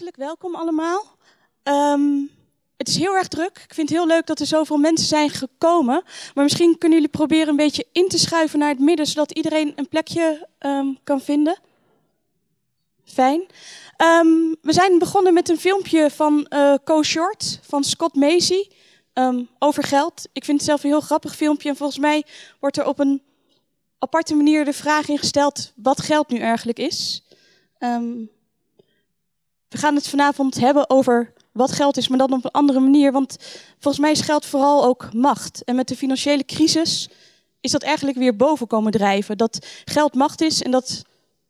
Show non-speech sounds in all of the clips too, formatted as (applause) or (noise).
hartelijk welkom allemaal. Ehm, het is heel erg druk. Ik vind het heel leuk dat er zoveel mensen zijn gekomen. Maar misschien kunnen jullie proberen een beetje in te schuiven naar het midden, zodat iedereen een plekje ehm, kan vinden. Fijn. Ehm, we zijn begonnen met een filmpje van Co eh, Short van Scott Macy over geld. Ik vind het zelf een heel grappig filmpje en volgens mij wordt er op een aparte manier de vraag ingesteld wat geld nu eigenlijk is. We gaan het vanavond hebben over wat geld is, maar dan op een andere manier. Want volgens mij is geld vooral ook macht. En met de financiële crisis is dat eigenlijk weer boven komen drijven. Dat geld macht is en dat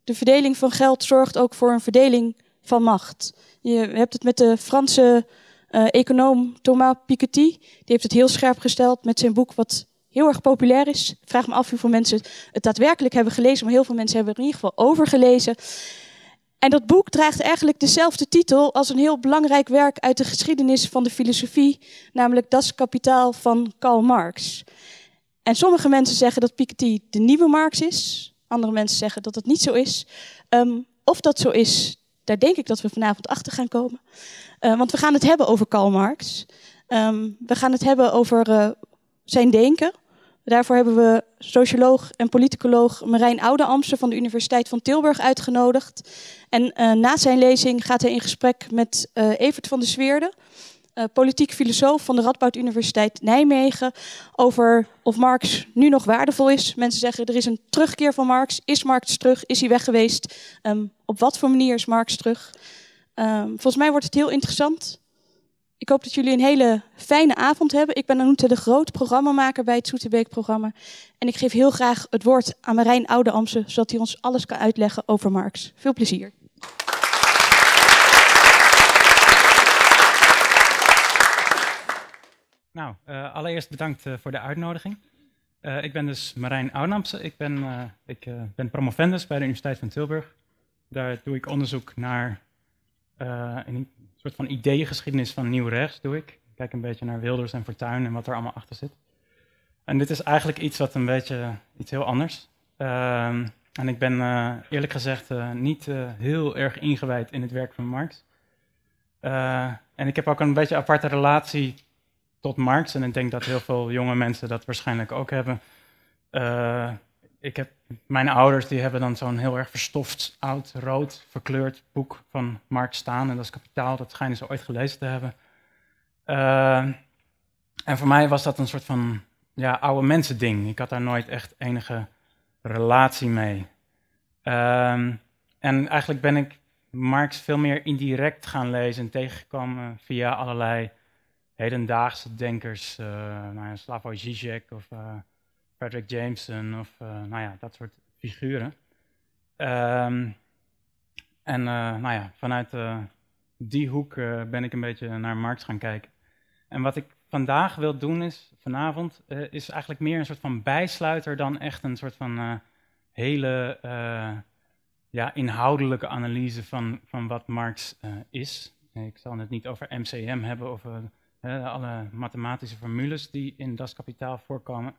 de verdeling van geld zorgt ook voor een verdeling van macht. Je hebt het met de Franse eh, econoom Thomas Piketty. Die heeft het heel scherp gesteld met zijn boek, wat heel erg populair is. Ik vraag me af hoeveel mensen het daadwerkelijk hebben gelezen, maar heel veel mensen hebben het in ieder geval over gelezen. En dat boek draagt eigenlijk dezelfde titel als een heel belangrijk werk uit de geschiedenis van de filosofie, namelijk Das Kapitaal van Karl Marx. En sommige mensen zeggen dat Piketty de nieuwe Marx is, andere mensen zeggen dat dat niet zo is. Ehm, of dat zo is, daar denk ik dat we vanavond achter gaan komen. Eh, want we gaan het hebben over Karl Marx. Ehm, we gaan het hebben over eh, zijn denken, Daarvoor hebben we socioloog en politicoloog Marijn Amsen van de Universiteit van Tilburg uitgenodigd. En eh, na zijn lezing gaat hij in gesprek met eh, Evert van der Zweerde, eh, politiek filosoof van de Radboud Universiteit Nijmegen, over of Marx nu nog waardevol is. Mensen zeggen er is een terugkeer van Marx. Is Marx terug? Is hij weg geweest? Ehm, op wat voor manier is Marx terug? Ehm, volgens mij wordt het heel interessant. Ik hoop dat jullie een hele fijne avond hebben. Ik ben Anoute de Groot, programmamaker bij het Zoeterbeekprogramma, programma En ik geef heel graag het woord aan Marijn Oudeamse, zodat hij ons alles kan uitleggen over Marx. Veel plezier. Nou, eh, allereerst bedankt eh, voor de uitnodiging. Eh, ik ben dus Marijn Oudenamse. Ik ben, ik, ben promovendus bij de Universiteit van Tilburg. Daar doe ik onderzoek naar, in soort van ideeëngeschiedenis van nieuw rechts doe ik. Ik kijk een beetje naar Wilders en Fortuyn en wat er allemaal achter zit. En dit is eigenlijk iets wat een beetje iets heel anders. Ehm, en ik ben eh, eerlijk gezegd eh, niet eh, heel erg ingewijd in het werk van Marx. en ik heb ook een beetje een aparte relatie tot Marx. En ik denk dat heel veel jonge mensen dat waarschijnlijk ook hebben ik heb, mijn ouders die hebben dan zo'n heel erg verstoft, oud, rood, verkleurd boek van Mark Staan. En dat is kapitaal, dat schijnen ze ooit gelezen te hebben. Eh, en voor mij was dat een soort van ja, oude mensen ding. Ik had daar nooit echt enige relatie mee. Ehm, en eigenlijk ben ik Marx veel meer indirect gaan lezen en tegengekomen via allerlei hedendaagse denkers. Uh, nou ja, Slavoj Zizek of... Eh, Patrick Jameson of eh, nou ja, dat soort figuren. Ehm, en eh, nou ja, vanuit eh, die hoek ben ik een beetje naar Marx gaan kijken. En wat ik vandaag wil doen is, vanavond, is eigenlijk meer een soort van bijsluiter dan echt een soort van hele ja, inhoudelijke analyse van, van wat Marx is. Ik zal het niet over MCM hebben of alle mathematische formules die in Das Kapitaal voorkomen.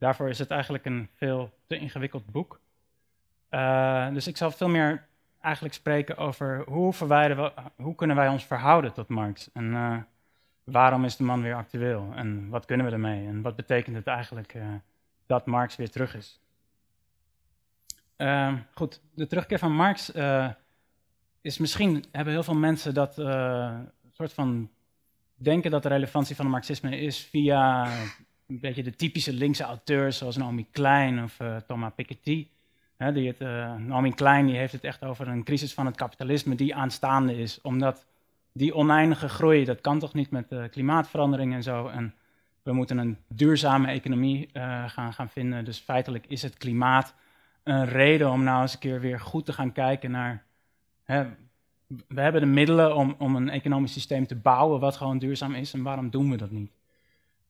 Daarvoor is het eigenlijk een veel te ingewikkeld boek. Eh, dus ik zal veel meer eigenlijk spreken over hoe, verwijderen we, hoe kunnen wij ons verhouden tot Marx? En eh, waarom is de man weer actueel? En wat kunnen we ermee? En wat betekent het eigenlijk eh, dat Marx weer terug is? Ehm, goed, de terugkeer van Marx is misschien, hebben heel veel mensen dat soort van denken dat de relevantie van het marxisme is via een beetje de typische linkse auteurs zoals Naomi Klein of eh, Thomas Piketty. die het, eh, Naomi Klein die heeft het echt over een crisis van het kapitalisme die aanstaande is. Omdat die oneindige groei, dat kan toch niet met eh, klimaatverandering en zo. En we moeten een duurzame economie gaan, gaan vinden. Dus feitelijk is het klimaat een reden om nou eens een keer weer goed te gaan kijken naar... we hebben de middelen om, om een economisch systeem te bouwen wat gewoon duurzaam is. En waarom doen we dat niet?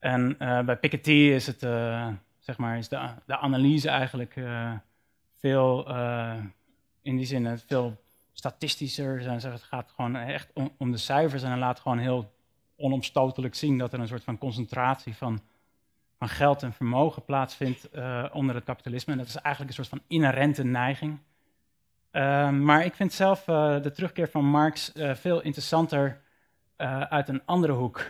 En eh, bij Piketty is, het, eh, zeg maar, is de, de analyse eigenlijk eh, veel, in die zin, veel statistischer. Zijn. Het gaat gewoon echt om, de cijfers en het laat gewoon heel onomstotelijk zien dat er een soort van concentratie van, van geld en vermogen plaatsvindt onder het kapitalisme. En dat is eigenlijk een soort van inherente neiging. Ehm, maar ik vind zelf de terugkeer van Marx veel interessanter uit een andere hoek.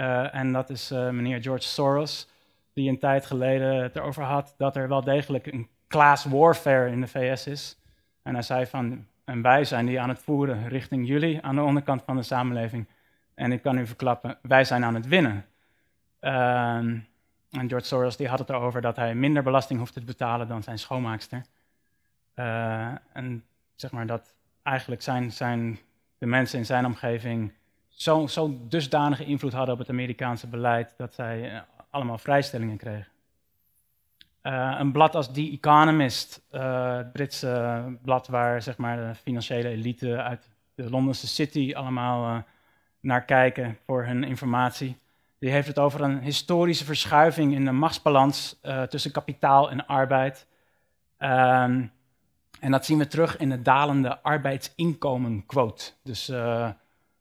Eh, en dat is eh, meneer George Soros, die een tijd geleden het erover had dat er wel degelijk een class warfare in de VS is. En hij zei van, en wij zijn die aan het voeren richting jullie aan de onderkant van de samenleving. En ik kan u verklappen, wij zijn aan het winnen. Ehm, en George Soros die had het erover dat hij minder belasting hoeft te betalen dan zijn schoonmaakster. Eh, en zeg maar dat eigenlijk zijn, zijn de mensen in zijn omgeving zo'n dusdanige invloed hadden op het Amerikaanse beleid dat zij eh, allemaal vrijstellingen kregen. Eh, een blad als The Economist, eh, het Britse blad waar zeg maar, de financiële elite uit de Londense City allemaal naar kijken voor hun informatie. Die heeft het over een historische verschuiving in de machtsbalans tussen kapitaal en arbeid. Ehm, en dat zien we terug in de dalende arbeidsinkomenquote. Dus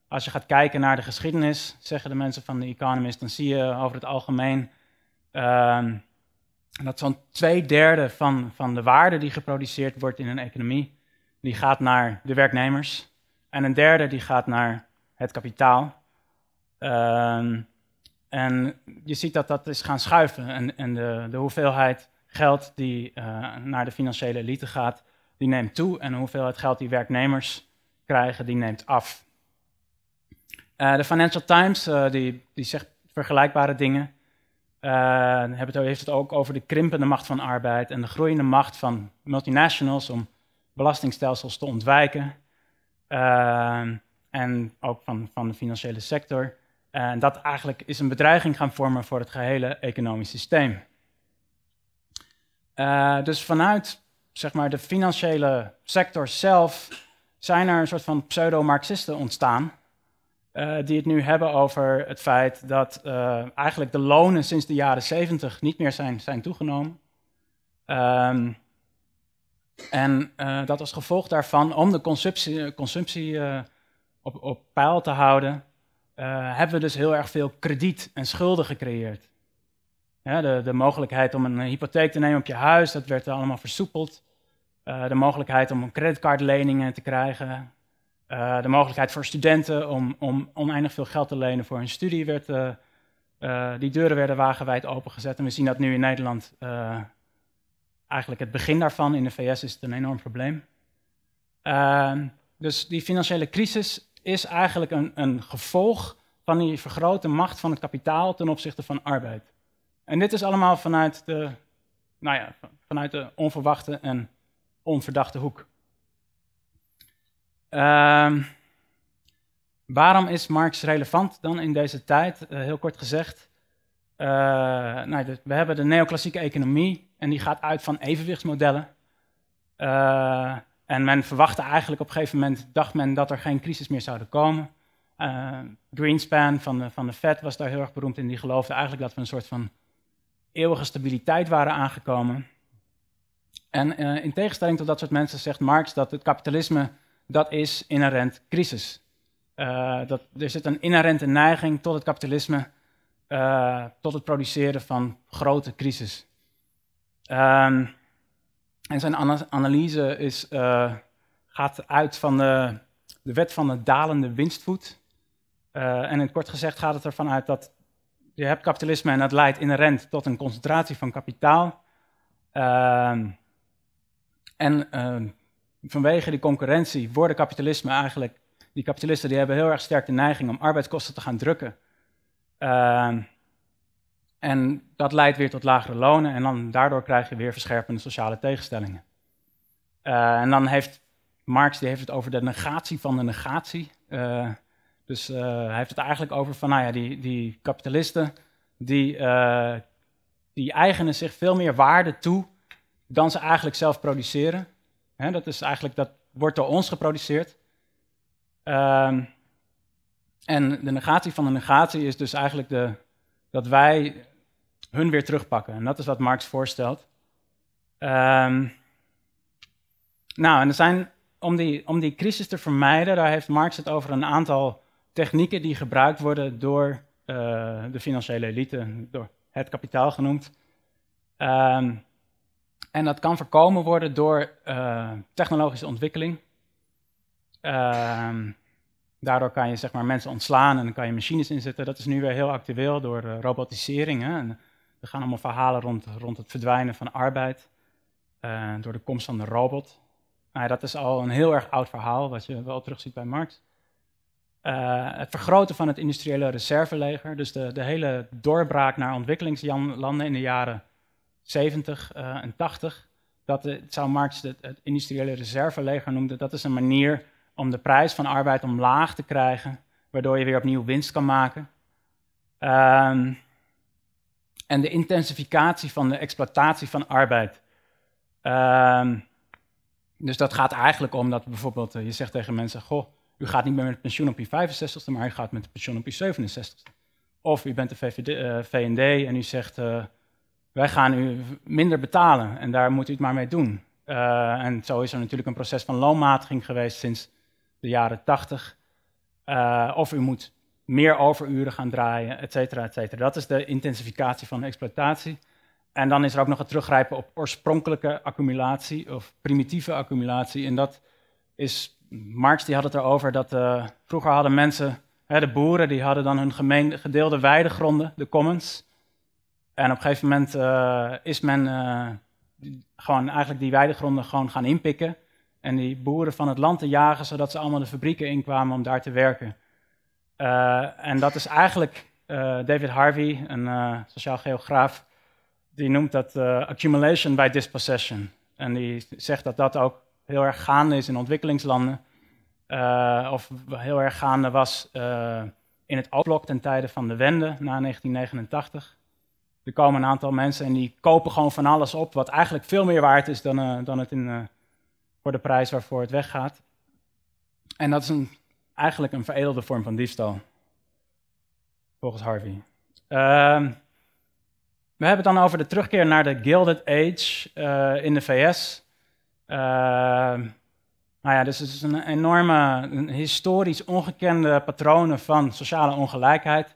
als je gaat kijken naar de geschiedenis, zeggen de mensen van The Economist, dan zie je over het algemeen ehm, dat zo'n twee derde van, van de waarde die geproduceerd wordt in een economie, die gaat naar de werknemers. En een derde die gaat naar het kapitaal. Ehm, en je ziet dat dat is gaan schuiven. En, en de, de hoeveelheid geld die eh, naar de financiële elite gaat, die neemt toe. En de hoeveelheid geld die werknemers krijgen, die neemt af. Eh, de Financial Times eh, die, die zegt vergelijkbare dingen. Eh, het, heeft het ook over de krimpende macht van arbeid en de groeiende macht van multinationals om belastingstelsels te ontwijken. en ook van, van de financiële sector. En dat eigenlijk is een bedreiging gaan vormen voor het gehele economisch systeem. dus vanuit zeg maar, de financiële sector zelf zijn er een soort van pseudo-Marxisten ontstaan. Eh, die het nu hebben over het feit dat eh, eigenlijk de lonen sinds de jaren 70 niet meer zijn, zijn toegenomen. Ehm, en eh, dat als gevolg daarvan, om de consumptie, consumptie op, op peil te houden, hebben we dus heel erg veel krediet en schulden gecreëerd. de, de mogelijkheid om een hypotheek te nemen op je huis, dat werd allemaal versoepeld. de mogelijkheid om creditcardleningen te krijgen, eh, de mogelijkheid voor studenten om, om, oneindig veel geld te lenen voor hun studie werd. Eh, eh, die deuren werden wagenwijd opengezet. En we zien dat nu in Nederland eigenlijk het begin daarvan. In de VS is het een enorm probleem. Ehm, dus die financiële crisis is eigenlijk een, een, gevolg van die vergrote macht van het kapitaal ten opzichte van arbeid. En dit is allemaal vanuit de, nou ja, vanuit de onverwachte en onverdachte hoek. Ehm, waarom is Marx relevant dan in deze tijd? Eh, heel kort gezegd. Eh, nou, we hebben de neoclassieke economie en die gaat uit van evenwichtsmodellen. Eh, en men verwachtte eigenlijk op een gegeven moment, dacht men dat er geen crisis meer zouden komen. Greenspan van de, van de Fed was daar heel erg beroemd in. Die geloofde eigenlijk dat we een soort van eeuwige stabiliteit waren aangekomen. En in tegenstelling tot dat soort mensen zegt Marx dat het kapitalisme dat is inherent crisis. Eh, dat, er zit een inherente neiging tot het kapitalisme, eh, tot het produceren van grote crisis. Ehm, en zijn analyse is, eh, gaat uit van de, de, wet van de dalende winstvoet. en in kort gezegd gaat het ervan uit dat je hebt kapitalisme en dat leidt inherent tot een concentratie van kapitaal. Ehm, en ehm, vanwege die concurrentie worden kapitalisme eigenlijk, die kapitalisten die hebben heel erg sterk de neiging om arbeidskosten te gaan drukken. Ehm, en dat leidt weer tot lagere lonen en dan, daardoor krijg je weer verscherpende sociale tegenstellingen. Eh, en dan heeft Marx die heeft het over de negatie van de negatie. Eh, dus eh, hij heeft het eigenlijk over van, nou ja, die, die kapitalisten die, die eigenen zich veel meer waarde toe dan ze eigenlijk zelf produceren dat is eigenlijk, dat wordt door ons geproduceerd. Ehm, en de negatie van de negatie is dus eigenlijk de, dat wij hun weer terugpakken. En dat is wat Marx voorstelt. Ehm, nou, en er zijn, om die, om die crisis te vermijden, daar heeft Marx het over een aantal technieken die gebruikt worden door eh, de financiële elite, door het kapitaal genoemd. Um, en dat kan voorkomen worden door eh, technologische ontwikkeling. Ehm, daardoor kan je zeg maar, mensen ontslaan en dan kan je machines inzetten. Dat is nu weer heel actueel door eh, robotisering. En er gaan allemaal verhalen rond, rond het verdwijnen van arbeid eh, door de komst van de robot. Nou, dat is al een heel erg oud verhaal, wat je wel terugziet bij Marx. het vergroten van het industriële reserveleger, dus de, de hele doorbraak naar ontwikkelingslanden in de jaren 70 eh, en 80, dat de, het zou Marx het, het industriële reserveleger noemde, dat is een manier om de prijs van arbeid omlaag te krijgen, waardoor je weer opnieuw winst kan maken. Ehm, en de intensificatie van de exploitatie van arbeid. Ehm, dus dat gaat eigenlijk om dat bijvoorbeeld eh, je zegt tegen mensen: Goh, u gaat niet meer met pensioen op je 65ste, maar u gaat met pensioen op je 67ste. Of u bent de VVD, eh, VND en u zegt: wij gaan u minder betalen en daar moet u het maar mee doen. Eh, en zo is er natuurlijk een proces van loonmatiging geweest sinds de jaren tachtig. Eh, of u moet meer overuren gaan draaien, et cetera, et cetera. Dat is de intensificatie van de exploitatie. En dan is er ook nog het teruggrijpen op oorspronkelijke accumulatie of primitieve accumulatie. En dat is, Marx die had het erover dat eh, vroeger hadden mensen, hè, de boeren, die hadden dan hun gemeen, gedeelde weidegronden, de commons. En op een gegeven moment eh, is men eh, gewoon eigenlijk die weidegronden gewoon gaan inpikken. En die boeren van het land te jagen, zodat ze allemaal de fabrieken inkwamen om daar te werken. Eh, en dat is eigenlijk David Harvey, een sociaal geograaf, die noemt dat accumulation by dispossession. En die zegt dat dat ook heel erg gaande is in ontwikkelingslanden. of heel erg gaande was in het Oostblok ten tijde van de Wende na 1989 er komen een aantal mensen en die kopen gewoon van alles op, wat eigenlijk veel meer waard is dan, eh, dan het in, eh, voor de prijs waarvoor het weggaat. En dat is een, eigenlijk een veredelde vorm van diefstal, volgens Harvey. Ehm, we hebben het dan over de terugkeer naar de Gilded Age eh, in de VS. Ehm, nou ja, dus het is een enorme, een historisch ongekende patronen van sociale ongelijkheid.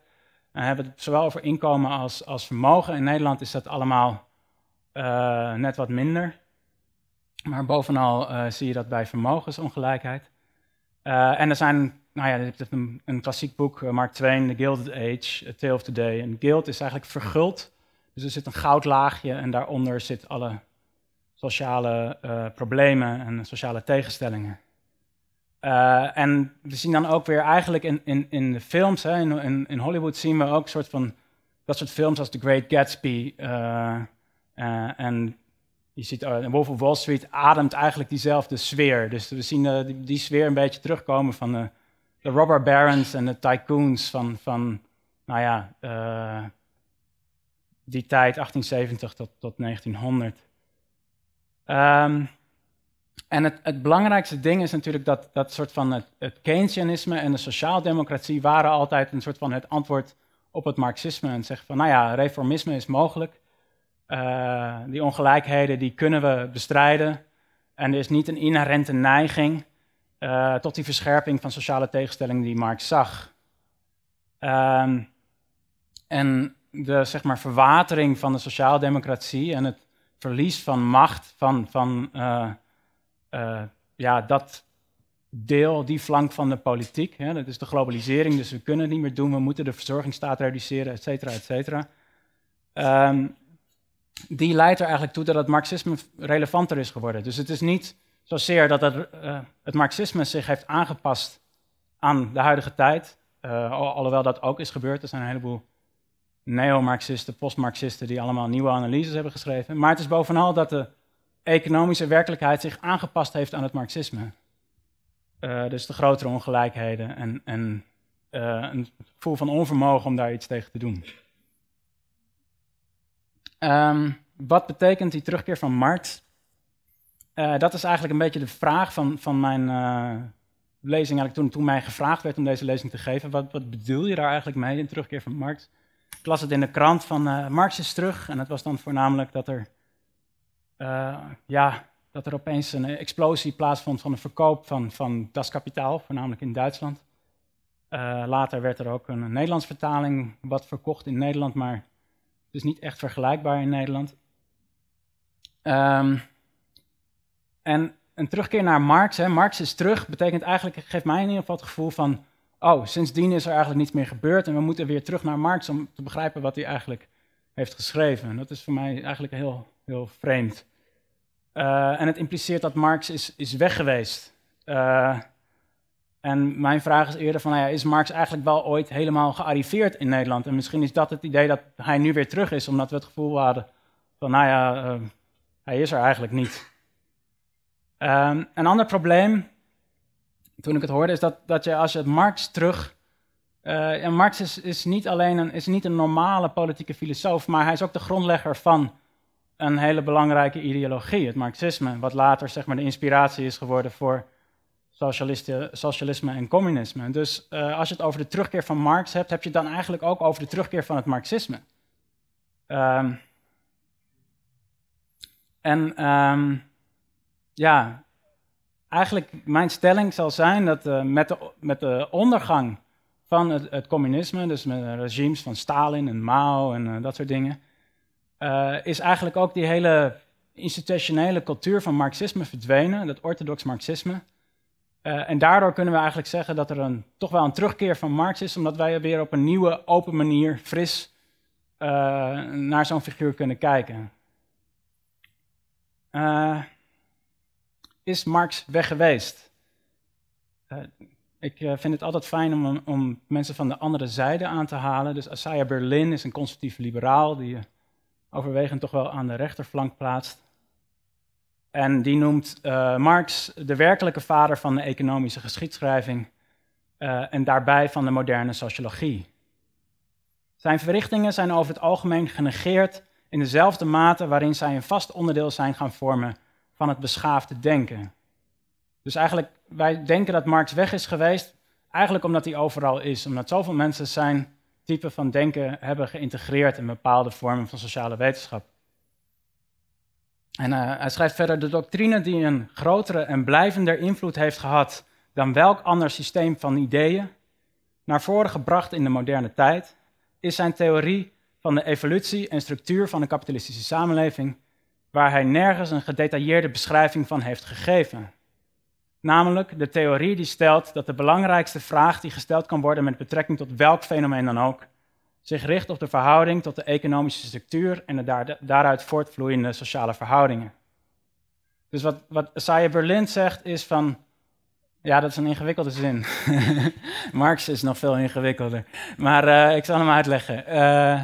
Dan hebben we het zowel over inkomen als, als vermogen. In Nederland is dat allemaal eh, net wat minder. Maar bovenal eh, zie je dat bij vermogensongelijkheid. Eh, en er zijn, nou ja, je een, klassiek boek, Mark Twain, The Gilded Age, A Tale of Day. En guild is eigenlijk verguld. Dus er zit een goudlaagje en daaronder zit alle sociale problemen en sociale tegenstellingen. Eh, en we zien dan ook weer eigenlijk in, in, in de films, hè, in, in, Hollywood zien we ook soort van dat soort films als The Great Gatsby. Eh, eh, en je ziet uh, Wolf of Wall Street ademt eigenlijk diezelfde sfeer. Dus we zien die, sfeer een beetje terugkomen van de, de robber barons en de tycoons van, van nou ja, die tijd 1870 tot, tot 1900. Um, ehm, en het, het, belangrijkste ding is natuurlijk dat, dat soort van het, het Keynesianisme en de sociaaldemocratie waren altijd een soort van het antwoord op het marxisme. En zeggen van, nou ja, reformisme is mogelijk. Eh, die ongelijkheden die kunnen we bestrijden. En er is niet een inherente neiging eh, tot die verscherping van sociale tegenstellingen die Marx zag. Ehm, en de zeg maar, verwatering van de sociaaldemocratie en het verlies van macht van, van eh, eh, ja, dat deel, die flank van de politiek, hè, dat is de globalisering, dus we kunnen het niet meer doen, we moeten de verzorgingsstaat reduceren, et cetera, et cetera. Ehm, die leidt er eigenlijk toe dat het marxisme relevanter is geworden. Dus het is niet zozeer dat het, eh, het marxisme zich heeft aangepast aan de huidige tijd, eh, alhoewel dat ook is gebeurd. Er zijn een heleboel neo-marxisten, post-marxisten die allemaal nieuwe analyses hebben geschreven. Maar het is bovenal dat de economische werkelijkheid zich aangepast heeft aan het marxisme. Eh, dus de grotere ongelijkheden en, en eh, een gevoel van onvermogen om daar iets tegen te doen. Ehm, wat betekent die terugkeer van Marx? Eh, dat is eigenlijk een beetje de vraag van, van mijn lezing. Eigenlijk toen, toen mij gevraagd werd om deze lezing te geven. Wat, wat bedoel je daar eigenlijk mee, in terugkeer van Marx? Ik las het in de krant van Marx is terug. En dat was dan voornamelijk dat er eh, ja, dat er opeens een explosie plaatsvond van de verkoop van, van Das Kapitaal, voornamelijk in Duitsland. Eh, later werd er ook een Nederlands vertaling wat verkocht in Nederland, maar het is niet echt vergelijkbaar in Nederland. Ehm, en een terugkeer naar Marx, hè. Marx is terug, betekent eigenlijk, geeft mij in ieder geval het gevoel van, oh, sindsdien is er eigenlijk niets meer gebeurd en we moeten weer terug naar Marx om te begrijpen wat hij eigenlijk heeft geschreven. dat is voor mij eigenlijk heel heel vreemd. Eh, en het impliceert dat Marx is, is weg geweest. Eh, en mijn vraag is eerder van, nou ja, is Marx eigenlijk wel ooit helemaal gearriveerd in Nederland? En misschien is dat het idee dat hij nu weer terug is, omdat we het gevoel hadden van, nou ja, eh, hij is er eigenlijk niet. Ehm, een ander probleem, toen ik het hoorde, is dat, dat je als je het Marx terug... en Marx is, is niet alleen een, is niet een normale politieke filosoof, maar hij is ook de grondlegger van een hele belangrijke ideologie, het Marxisme, wat later zeg maar, de inspiratie is geworden voor socialisme en communisme. Dus eh, als je het over de terugkeer van Marx hebt, heb je het dan eigenlijk ook over de terugkeer van het Marxisme. Ehm, en ehm, ja, eigenlijk mijn stelling zal zijn dat eh, met, de, met de ondergang van het, communisme, dus met regimes van Stalin en Mao en eh, dat soort dingen, eh, is eigenlijk ook die hele institutionele cultuur van marxisme verdwenen, dat orthodox marxisme. Eh, en daardoor kunnen we eigenlijk zeggen dat er een, toch wel een terugkeer van Marx is, omdat wij weer op een nieuwe, open manier, fris eh, naar zo'n figuur kunnen kijken. is Marx weg geweest? ik vind het altijd fijn om, om, mensen van de andere zijde aan te halen. Dus Assaya Berlin is een conservatief liberaal die overwegend toch wel aan de rechterflank plaatst. En die noemt eh, Marx de werkelijke vader van de economische geschiedschrijving eh, en daarbij van de moderne sociologie. Zijn verrichtingen zijn over het algemeen genegeerd in dezelfde mate waarin zij een vast onderdeel zijn gaan vormen van het beschaafde denken. Dus eigenlijk, wij denken dat Marx weg is geweest, eigenlijk omdat hij overal is, omdat zoveel mensen zijn type van denken hebben geïntegreerd in bepaalde vormen van sociale wetenschap. En eh, hij schrijft verder: de doctrine die een grotere en blijvender invloed heeft gehad dan welk ander systeem van ideeën naar voren gebracht in de moderne tijd, is zijn theorie van de evolutie en structuur van de kapitalistische samenleving, waar hij nergens een gedetailleerde beschrijving van heeft gegeven. Namelijk de theorie die stelt dat de belangrijkste vraag die gesteld kan worden met betrekking tot welk fenomeen dan ook, zich richt op de verhouding tot de economische structuur en de daaruit voortvloeiende sociale verhoudingen. Dus wat, wat Berlin zegt is van, ja dat is een ingewikkelde zin. (laughs) Marx is nog veel ingewikkelder, maar eh, ik zal hem uitleggen. Eh,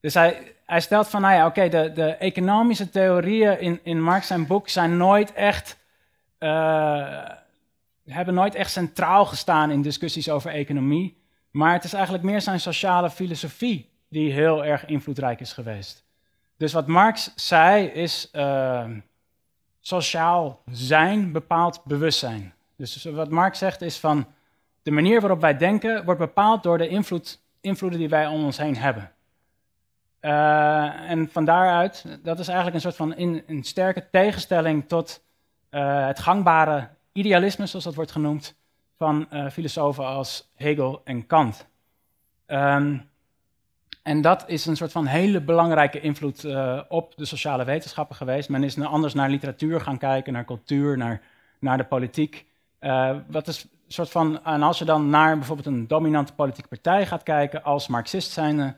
dus hij, hij stelt van, nou ja, oké, de, de economische theorieën in, in Marx zijn boek zijn nooit echt uh, hebben nooit echt centraal gestaan in discussies over economie. Maar het is eigenlijk meer zijn sociale filosofie die heel erg invloedrijk is geweest. Dus wat Marx zei is ehm, sociaal zijn bepaalt bewustzijn. Dus wat Marx zegt is van de manier waarop wij denken wordt bepaald door de invloed, invloeden die wij om ons heen hebben. Eh, en van daaruit, dat is eigenlijk een soort van in, een sterke tegenstelling tot eh, het gangbare idealisme, zoals dat wordt genoemd, van eh, filosofen als Hegel en Kant. Ehm, en dat is een soort van hele belangrijke invloed eh, op de sociale wetenschappen geweest. Men is anders naar literatuur gaan kijken, naar cultuur, naar, naar de politiek. wat is soort van, en als je dan naar bijvoorbeeld een dominante politieke partij gaat kijken, als marxist zijnde,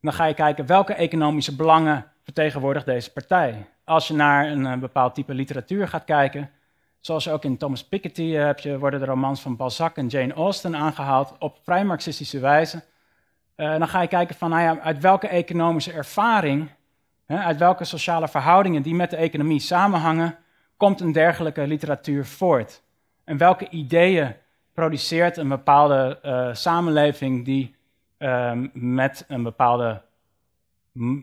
dan ga je kijken welke economische belangen vertegenwoordigt deze partij. Als je naar een, eh, bepaald type literatuur gaat kijken, zoals ook in Thomas Piketty eh, heb je, worden de romans van Balzac en Jane Austen aangehaald op vrij marxistische wijze. Eh, dan ga je kijken van nou ja, uit welke economische ervaring, hè, uit welke sociale verhoudingen die met de economie samenhangen, komt een dergelijke literatuur voort. En welke ideeën produceert een bepaalde samenleving die ehm, met een bepaalde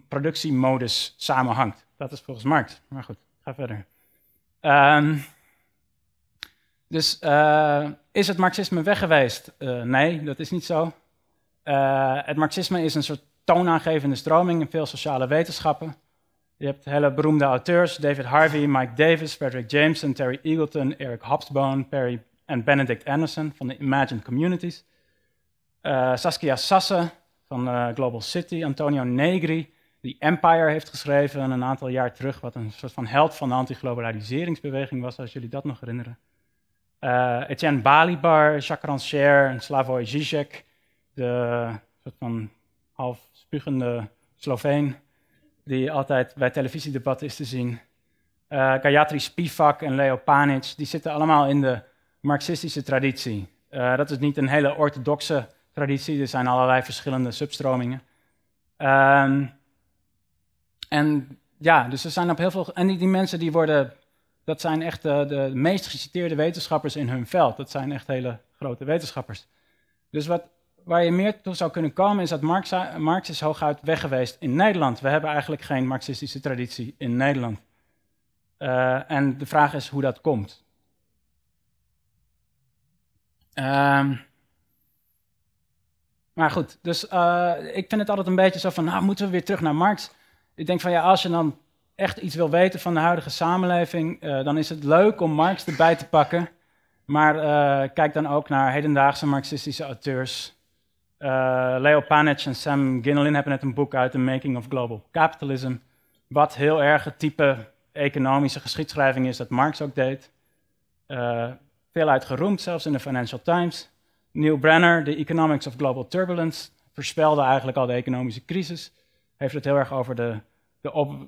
productiemodus samenhangt. Dat is volgens Marx. Maar goed, ga verder. Um, dus eh, is het Marxisme weg eh, nee, dat is niet zo. Eh, het Marxisme is een soort toonaangevende stroming in veel sociale wetenschappen. Je hebt hele beroemde auteurs, David Harvey, Mike Davis, Frederick Jameson, Terry Eagleton, Eric Hobsbawm, Perry en Benedict Anderson van de Imagined Communities. Saskia Sasse, van eh, Global City, Antonio Negri, die Empire heeft geschreven een aantal jaar terug, wat een soort van held van de anti-globaliseringsbeweging was, als jullie dat nog herinneren. Eh, Etienne Balibar, Jacques Rancière en Slavoj Žižek, de soort van half spugende Sloveen, die altijd bij televisiedebatten is te zien. Uh, Gayatri Spivak en Leo Panic, die zitten allemaal in de marxistische traditie. dat is niet een hele orthodoxe traditie. Er zijn allerlei verschillende substromingen. Ehm, en ja, dus er zijn op heel veel. En die, mensen die worden. Dat zijn echt de, de, meest geciteerde wetenschappers in hun veld. Dat zijn echt hele grote wetenschappers. Dus wat, waar je meer toe zou kunnen komen is dat Marx, Marx is hooguit weg geweest in Nederland. We hebben eigenlijk geen Marxistische traditie in Nederland. Eh, en de vraag is hoe dat komt. Um, maar goed, dus eh, ik vind het altijd een beetje zo van, nou moeten we weer terug naar Marx. Ik denk van ja, als je dan echt iets wil weten van de huidige samenleving, eh, dan is het leuk om Marx erbij te pakken. Maar eh, kijk dan ook naar hedendaagse Marxistische auteurs. Leo Panitch en Sam Ginelin hebben net een boek uit, The Making of Global Capitalism. Wat heel erg het type economische geschiedschrijving is dat Marx ook deed. veel uitgeroemd zelfs in de Financial Times. Neil Brenner, The Economics of Global Turbulence, voorspelde eigenlijk al de economische crisis. Heeft het heel erg over de,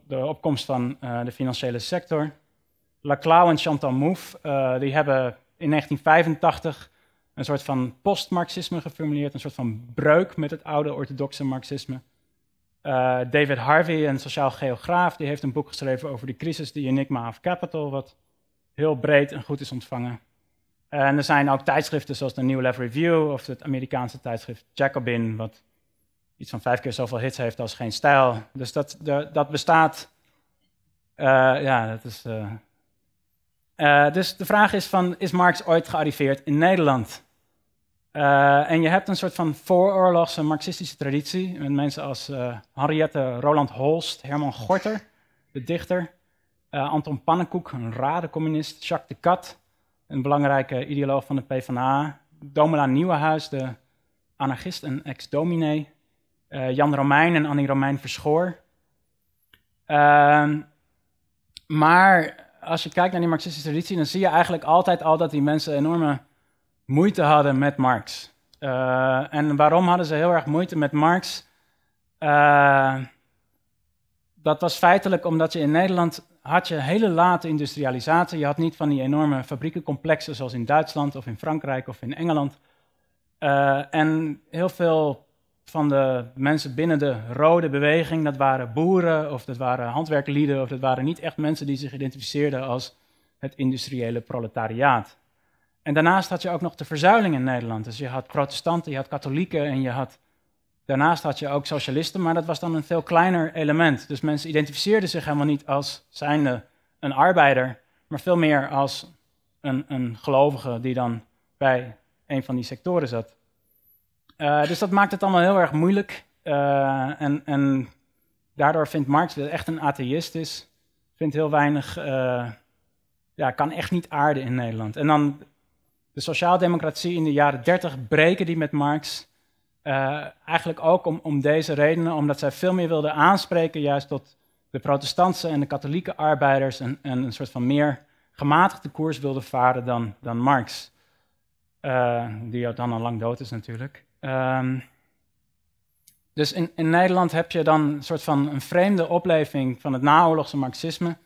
de, opkomst van eh, de financiële sector. Laclau en Chantal Mouffe, eh, die hebben in 1985 een soort van post-marxisme geformuleerd, een soort van breuk met het oude orthodoxe marxisme. Eh, David Harvey, een sociaal geograaf, die heeft een boek geschreven over de crisis, The Enigma of Capital, wat heel breed en goed is ontvangen. Eh, en er zijn ook tijdschriften zoals de New Left Review of het Amerikaanse tijdschrift Jacobin, wat iets van vijf keer zoveel hits heeft als geen stijl. Dus dat, dat bestaat. Eh, ja, dat is. Eh, dus de vraag is: van, is Marx ooit gearriveerd in Nederland? en je hebt een soort van vooroorlogse marxistische traditie met mensen als Henriette Roland Holst, Herman Gorter, de dichter, Anton Pannenkoek, een rade communist, Jacques de Cat, een belangrijke ideoloog van de PvdA, Domela Nieuwenhuis, de anarchist en ex-dominee, eh, Jan Romein en Annie Romein Verschoor. Ehm, maar als je kijkt naar die marxistische traditie, dan zie je eigenlijk altijd al dat die mensen enorme moeite hadden met Marx. Eh, en waarom hadden ze heel erg moeite met Marx? Eh, dat was feitelijk omdat je in Nederland had je hele late industrialisatie. Je had niet van die enorme fabriekencomplexen zoals in Duitsland of in Frankrijk of in Engeland. Eh, en heel veel van de mensen binnen de rode beweging, dat waren boeren of dat waren handwerklieden of dat waren niet echt mensen die zich identificeerden als het industriële proletariaat. En daarnaast had je ook nog de verzuiling in Nederland. Dus je had protestanten, je had katholieken en je had Daarnaast had je ook socialisten, maar dat was dan een veel kleiner element. Dus mensen identificeerden zich helemaal niet als zijnde een arbeider, maar veel meer als een, een gelovige die dan bij een van die sectoren zat. Eh, dus dat maakt het allemaal heel erg moeilijk. Eh, en, en, daardoor vindt Marx dat echt een atheïst is. Vindt heel weinig, eh, ja, kan echt niet aarden in Nederland. En dan de sociaaldemocratie in de jaren dertig breken die met Marx. Eh, eigenlijk ook om, om, deze redenen, omdat zij veel meer wilden aanspreken juist tot de protestantse en de katholieke arbeiders en, een soort van meer gematigde koers wilden varen dan, dan Marx, uh, die dan al lang dood is natuurlijk. Ehm, dus in, in, Nederland heb je dan een soort van een vreemde opleving van het naoorlogse marxisme,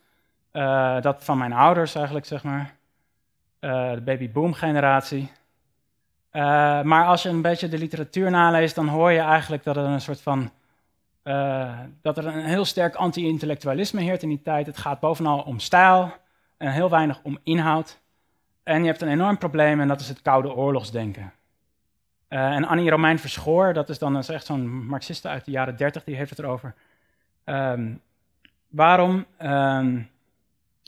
eh, dat van mijn ouders eigenlijk, zeg maar, de babyboom generatie. Eh, maar als je een beetje de literatuur naleest, dan hoor je eigenlijk dat er een soort van. Eh, dat er een heel sterk anti-intellectualisme heert in die tijd. Het gaat bovenal om stijl en heel weinig om inhoud. En je hebt een enorm probleem en dat is het koude oorlogsdenken. Eh, en Annie Romein Verschoor, dat is dan echt zo'n marxiste uit de jaren 30, die heeft het erover. Ehm, waarom um,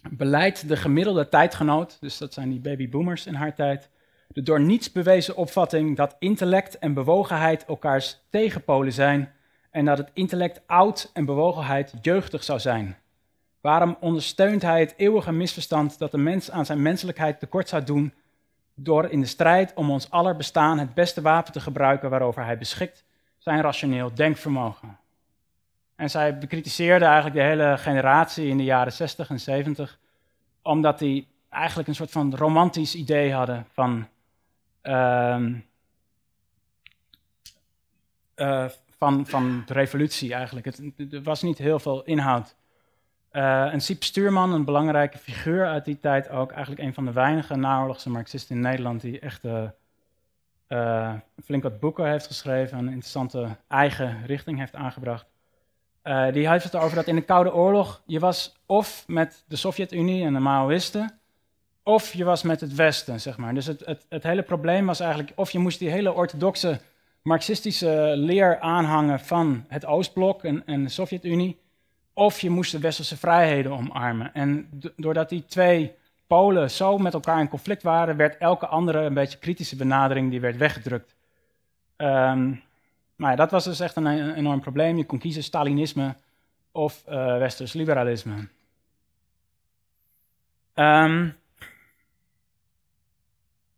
beleidt de gemiddelde tijdgenoot, dus dat zijn die babyboomers in haar tijd, de door niets bewezen opvatting dat intellect en bewogenheid elkaars tegenpolen zijn en dat het intellect oud en bewogenheid jeugdig zou zijn. Waarom ondersteunt hij het eeuwige misverstand dat de mens aan zijn menselijkheid tekort zou doen door in de strijd om ons aller bestaan het beste wapen te gebruiken waarover hij beschikt, zijn rationeel denkvermogen? En zij bekritiseerde eigenlijk de hele generatie in de jaren 60 en 70, omdat die eigenlijk een soort van romantisch idee hadden van Ehm, eh, van, van de revolutie eigenlijk. Het, er was niet heel veel inhoud. Uh, en Siep Stuurman, een belangrijke figuur uit die tijd ook, eigenlijk een van de weinige naoorlogse marxisten in Nederland die echt uh, flink wat boeken heeft geschreven, een interessante eigen richting heeft aangebracht. die heeft het erover dat in de Koude Oorlog je was of met de Sovjet-Unie en de Maoïsten, of je was met het Westen, zeg maar. Dus het, het, het hele probleem was eigenlijk, of je moest die hele orthodoxe marxistische leer aanhangen van het Oostblok en, en de Sovjet-Unie, of je moest de westerse vrijheden omarmen. En doordat die twee polen zo met elkaar in conflict waren, werd elke andere een beetje kritische benadering, die werd weggedrukt. Um, ja, dat was dus echt een, enorm probleem. Je kon kiezen Stalinisme of uh, eh, westers liberalisme. Um,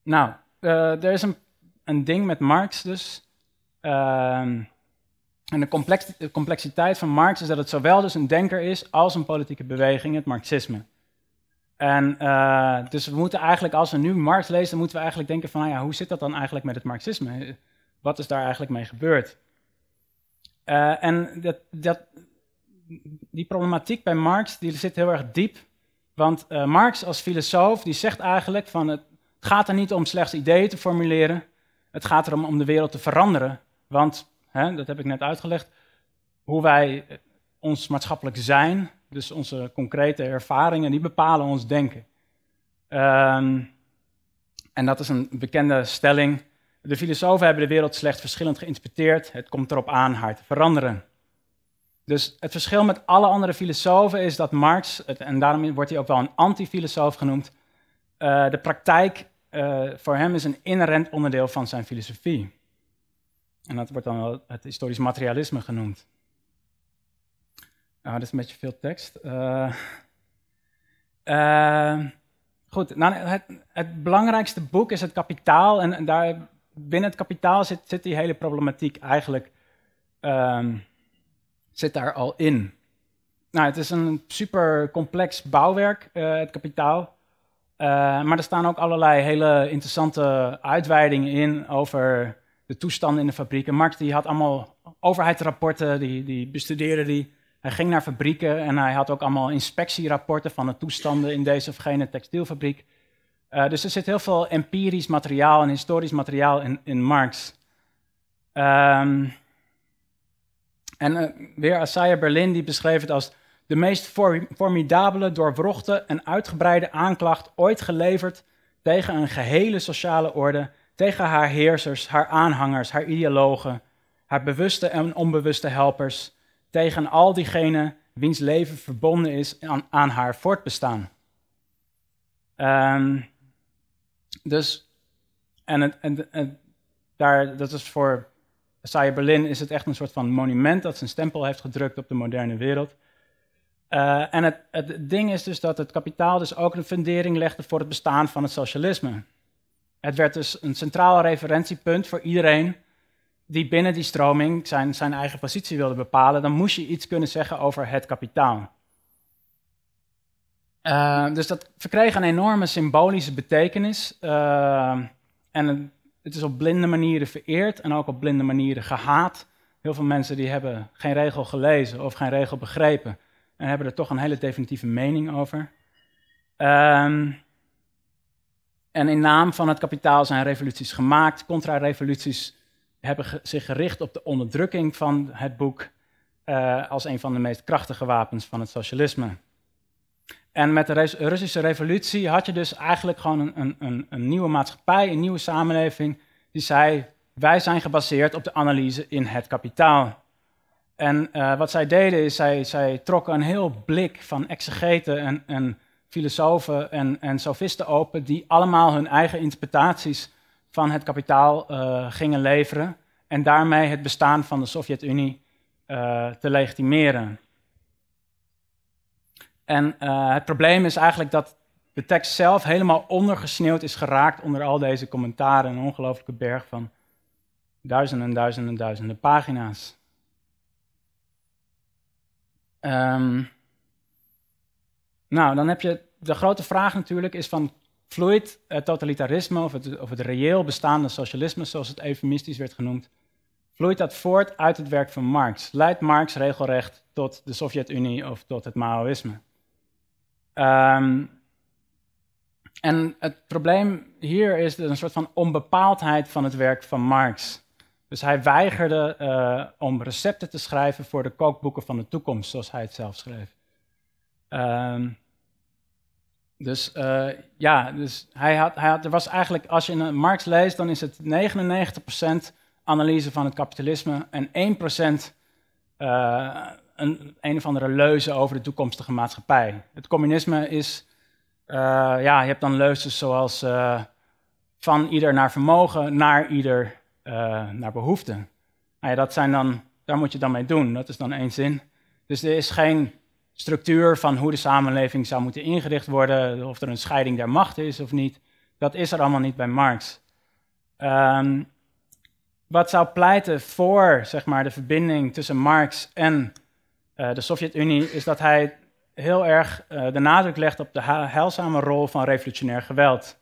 nou, eh, er is een, een, ding met Marx dus. Ehm, en de, complexiteit van Marx is dat het zowel dus een denker is als een politieke beweging, het Marxisme. En eh, dus we moeten eigenlijk, als we nu Marx lezen, dan moeten we eigenlijk denken van, nou ja, hoe zit dat dan eigenlijk met het Marxisme? Wat is daar eigenlijk mee gebeurd? Eh, en dat, dat, die problematiek bij Marx, die zit heel erg diep. Want Marx als filosoof, die zegt eigenlijk van, het, het gaat er niet om slechts ideeën te formuleren. Het gaat erom om de wereld te veranderen. Want, hè, dat heb ik net uitgelegd, hoe wij eh, ons maatschappelijk zijn, dus onze concrete ervaringen, die bepalen ons denken. Ehm, en dat is een bekende stelling. De filosofen hebben de wereld slechts verschillend geïnterpreteerd. Het komt erop aan haar te veranderen. Dus het verschil met alle andere filosofen is dat Marx, en daarom wordt hij ook wel een antifilosoof genoemd, eh, de praktijk eh, voor hem is een inherent onderdeel van zijn filosofie. En dat wordt dan wel het historisch materialisme genoemd. Nou, dat is een beetje veel tekst. Eh, goed, nou, het, het, belangrijkste boek is het kapitaal. En, daar, binnen het kapitaal zit, zit die hele problematiek eigenlijk ehm, zit daar al in. Nou, het is een super complex bouwwerk, het kapitaal. Eh, maar er staan ook allerlei hele interessante uitweidingen in over de toestanden in de fabrieken. Marx die had allemaal overheidsrapporten, die, die bestudeerde die. Hij ging naar fabrieken en hij had ook allemaal inspectierapporten van de toestanden in deze of gene textielfabriek. Eh, dus er zit heel veel empirisch materiaal en historisch materiaal in, in Marx. Ehm, en eh, weer Assaya Berlin die beschreef het als de meest formidabele, doorwrochte en uitgebreide aanklacht ooit geleverd tegen een gehele sociale orde, tegen haar heersers, haar aanhangers, haar ideologen, haar bewuste en onbewuste helpers, tegen al diegenen wiens leven verbonden is aan, haar voortbestaan. Ehm, dus, en, het, en, daar, dat is voor Sayer Berlin is het echt een soort van monument dat zijn stempel heeft gedrukt op de moderne wereld. Eh, en het, het, ding is dus dat het kapitaal dus ook een fundering legde voor het bestaan van het socialisme. Het werd dus een centraal referentiepunt voor iedereen die binnen die stroming zijn, zijn eigen positie wilde bepalen. Dan moest je iets kunnen zeggen over het kapitaal. Eh, dus dat verkreeg een enorme symbolische betekenis. Eh, en het, het is op blinde manieren vereerd en ook op blinde manieren gehaat. Heel veel mensen die hebben geen regel gelezen of geen regel begrepen en hebben er toch een hele definitieve mening over. Ehm, en in naam van het kapitaal zijn revoluties gemaakt. Contra-revoluties hebben zich gericht op de onderdrukking van het boek eh, als een van de meest krachtige wapens van het socialisme. En met de Russische revolutie had je dus eigenlijk gewoon een, een, een nieuwe maatschappij, een nieuwe samenleving, die zei: wij zijn gebaseerd op de analyse in het kapitaal. En eh, wat zij deden is, zij, zij trokken een heel blik van exegeten en, en filosofen en, en sofisten open, die allemaal hun eigen interpretaties van het kapitaal eh, gingen leveren en daarmee het bestaan van de Sovjet-Unie eh, te legitimeren. En het probleem is eigenlijk dat de tekst zelf helemaal ondergesneeuwd is geraakt onder al deze commentaren, een ongelooflijke berg van duizenden duizenden en duizenden pagina's. Um, nou, dan heb je de grote vraag natuurlijk is van vloeit het totalitarisme of het, of het reëel bestaande socialisme, zoals het eufemistisch werd genoemd, vloeit dat voort uit het werk van Marx? Leidt Marx regelrecht tot de Sovjet-Unie of tot het Maoïsme? Um, en het probleem hier is een soort van onbepaaldheid van het werk van Marx. Dus hij weigerde eh, om recepten te schrijven voor de kookboeken van de toekomst, zoals hij het zelf schreef. Ehm, dus eh, ja, dus hij had, hij had, er was eigenlijk, als je een Marx leest, dan is het 99% analyse van het kapitalisme en 1% eh, een, een of andere leuze over de toekomstige maatschappij. Het communisme is, ja, je hebt dan leuzes zoals van ieder naar vermogen, naar ieder eh, naar behoefte. Nou ja, dat zijn dan, daar moet je dan mee doen, dat is dan één zin. Dus er is geen structuur van hoe de samenleving zou moeten ingericht worden, of er een scheiding der machten is of niet. Dat is er allemaal niet bij Marx. Ehm, wat zou pleiten voor zeg maar, de verbinding tussen Marx en eh, de Sovjet-Unie, is dat hij heel erg eh, de nadruk legt op de heilzame rol van revolutionair geweld.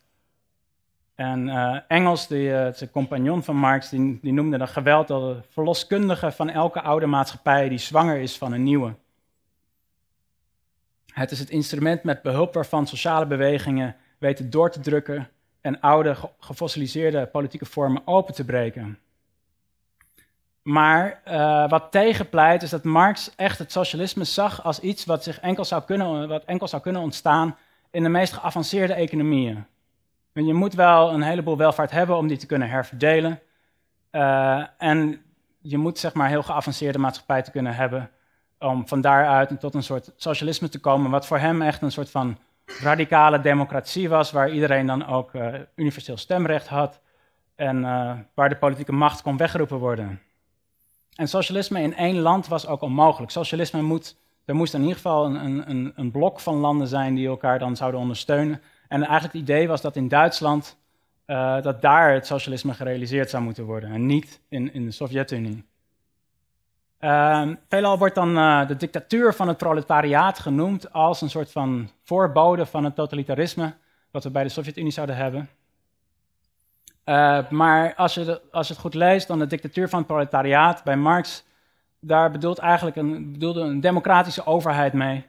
En eh, Engels, die, eh, compagnon van Marx, die, die noemde dat geweld als de verloskundige van elke oude maatschappij die zwanger is van een nieuwe. Het is het instrument met behulp waarvan sociale bewegingen weten door te drukken en oude gefossiliseerde politieke vormen open te breken. Maar eh, wat tegenpleit is dat Marx echt het socialisme zag als iets wat, zich enkel zou kunnen, wat enkel zou kunnen ontstaan in de meest geavanceerde economieën. Je moet wel een heleboel welvaart hebben om die te kunnen herverdelen. Eh, en je moet zeg maar heel geavanceerde maatschappij te kunnen hebben om van daaruit tot een soort socialisme te komen, wat voor hem echt een soort van radicale democratie was, waar iedereen dan ook eh, universeel stemrecht had en eh, waar de politieke macht kon weggeroepen worden. En socialisme in één land was ook onmogelijk. Socialisme moet, er moest in ieder geval een, een, een blok van landen zijn die elkaar dan zouden ondersteunen en eigenlijk het idee was dat in Duitsland, eh, dat daar het socialisme gerealiseerd zou moeten worden en niet in, in de Sovjet-Unie. Ehm, veelal wordt dan eh, de dictatuur van het proletariaat genoemd als een soort van voorbode van het totalitarisme wat we bij de Sovjet-Unie zouden hebben. Eh, maar als je, als je het goed leest, dan de dictatuur van het proletariaat bij Marx, daar bedoelt eigenlijk een, bedoelde een democratische overheid mee,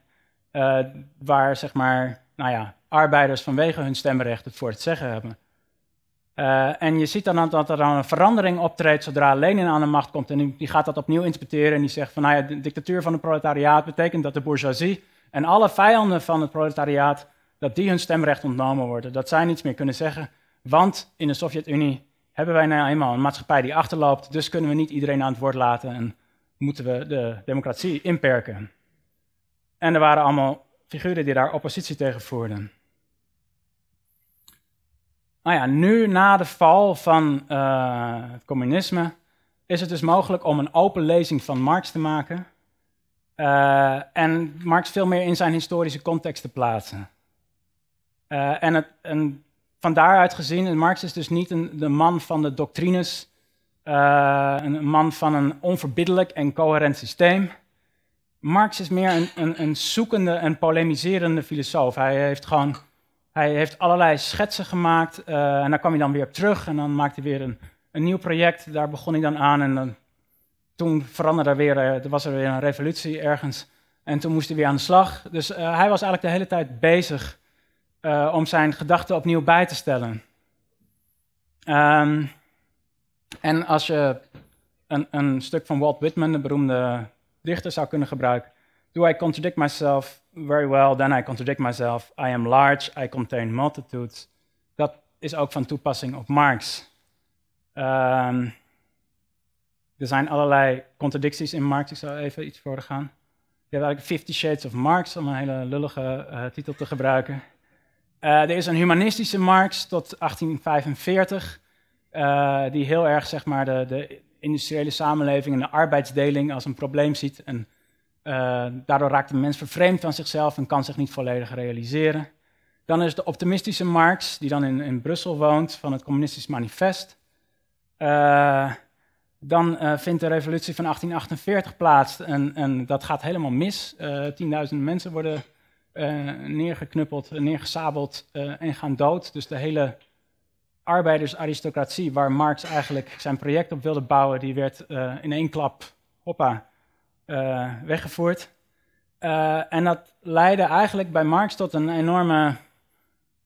waar zeg maar, nou ja, arbeiders vanwege hun stemrecht het voor het zeggen hebben. Eh, en je ziet dan dat er dan een verandering optreedt zodra Lenin aan de macht komt. En die gaat dat opnieuw inspecteren en die zegt van nou ja, de dictatuur van het proletariaat betekent dat de bourgeoisie en alle vijanden van het proletariaat, dat die hun stemrecht ontnomen worden. Dat zij niets meer kunnen zeggen, want in de Sovjet-Unie hebben wij nou eenmaal een maatschappij die achterloopt, dus kunnen we niet iedereen aan het woord laten en moeten we de democratie inperken. En er waren allemaal figuren die daar oppositie tegen voerden nou ja, nu na de val van eh, het communisme is het dus mogelijk om een open lezing van Marx te maken eh, en Marx veel meer in zijn historische context te plaatsen. Eh, en, het, van daaruit gezien, Marx is dus niet een, de man van de doctrines, een man van een onverbiddelijk en coherent systeem. Marx is meer een, een, een zoekende en polemiserende filosoof. Hij heeft gewoon hij heeft allerlei schetsen gemaakt eh, en daar kwam hij dan weer op terug en dan maakte hij weer een, een nieuw project. Daar begon hij dan aan en dan, toen veranderde er weer, eh, er was er weer een revolutie ergens en toen moest hij weer aan de slag. Dus eh, hij was eigenlijk de hele tijd bezig om zijn gedachten opnieuw bij te stellen. Ehm, en als je een, een stuk van Walt Whitman, de beroemde dichter, zou kunnen gebruiken, do I contradict myself very well, then I contradict myself. I am large, I contain multitudes. Dat is ook van toepassing op Marx. Ehm, er zijn allerlei contradicties in Marx. Ik zal even iets voor gaan. Je hebt eigenlijk Fifty Shades of Marx, om een hele lullige eh, titel te gebruiken. Eh, er is een humanistische Marx tot 1845, eh, die heel erg zeg maar, de, de industriële samenleving en de arbeidsdeling als een probleem ziet. En eh, daardoor raakt een mens vervreemd van zichzelf en kan zich niet volledig realiseren. Dan is de optimistische Marx, die dan in, in Brussel woont, van het Communistisch Manifest. Eh, dan eh, vindt de revolutie van 1848 plaats en, en dat gaat helemaal mis. Tienduizenden mensen worden neergeknuppeld, neergesabeld en gaan dood. Dus de hele arbeidersaristocratie waar Marx eigenlijk zijn project op wilde bouwen, die werd in één klap, hoppa, eh, weggevoerd. Eh, en dat leidde eigenlijk bij Marx tot een enorme,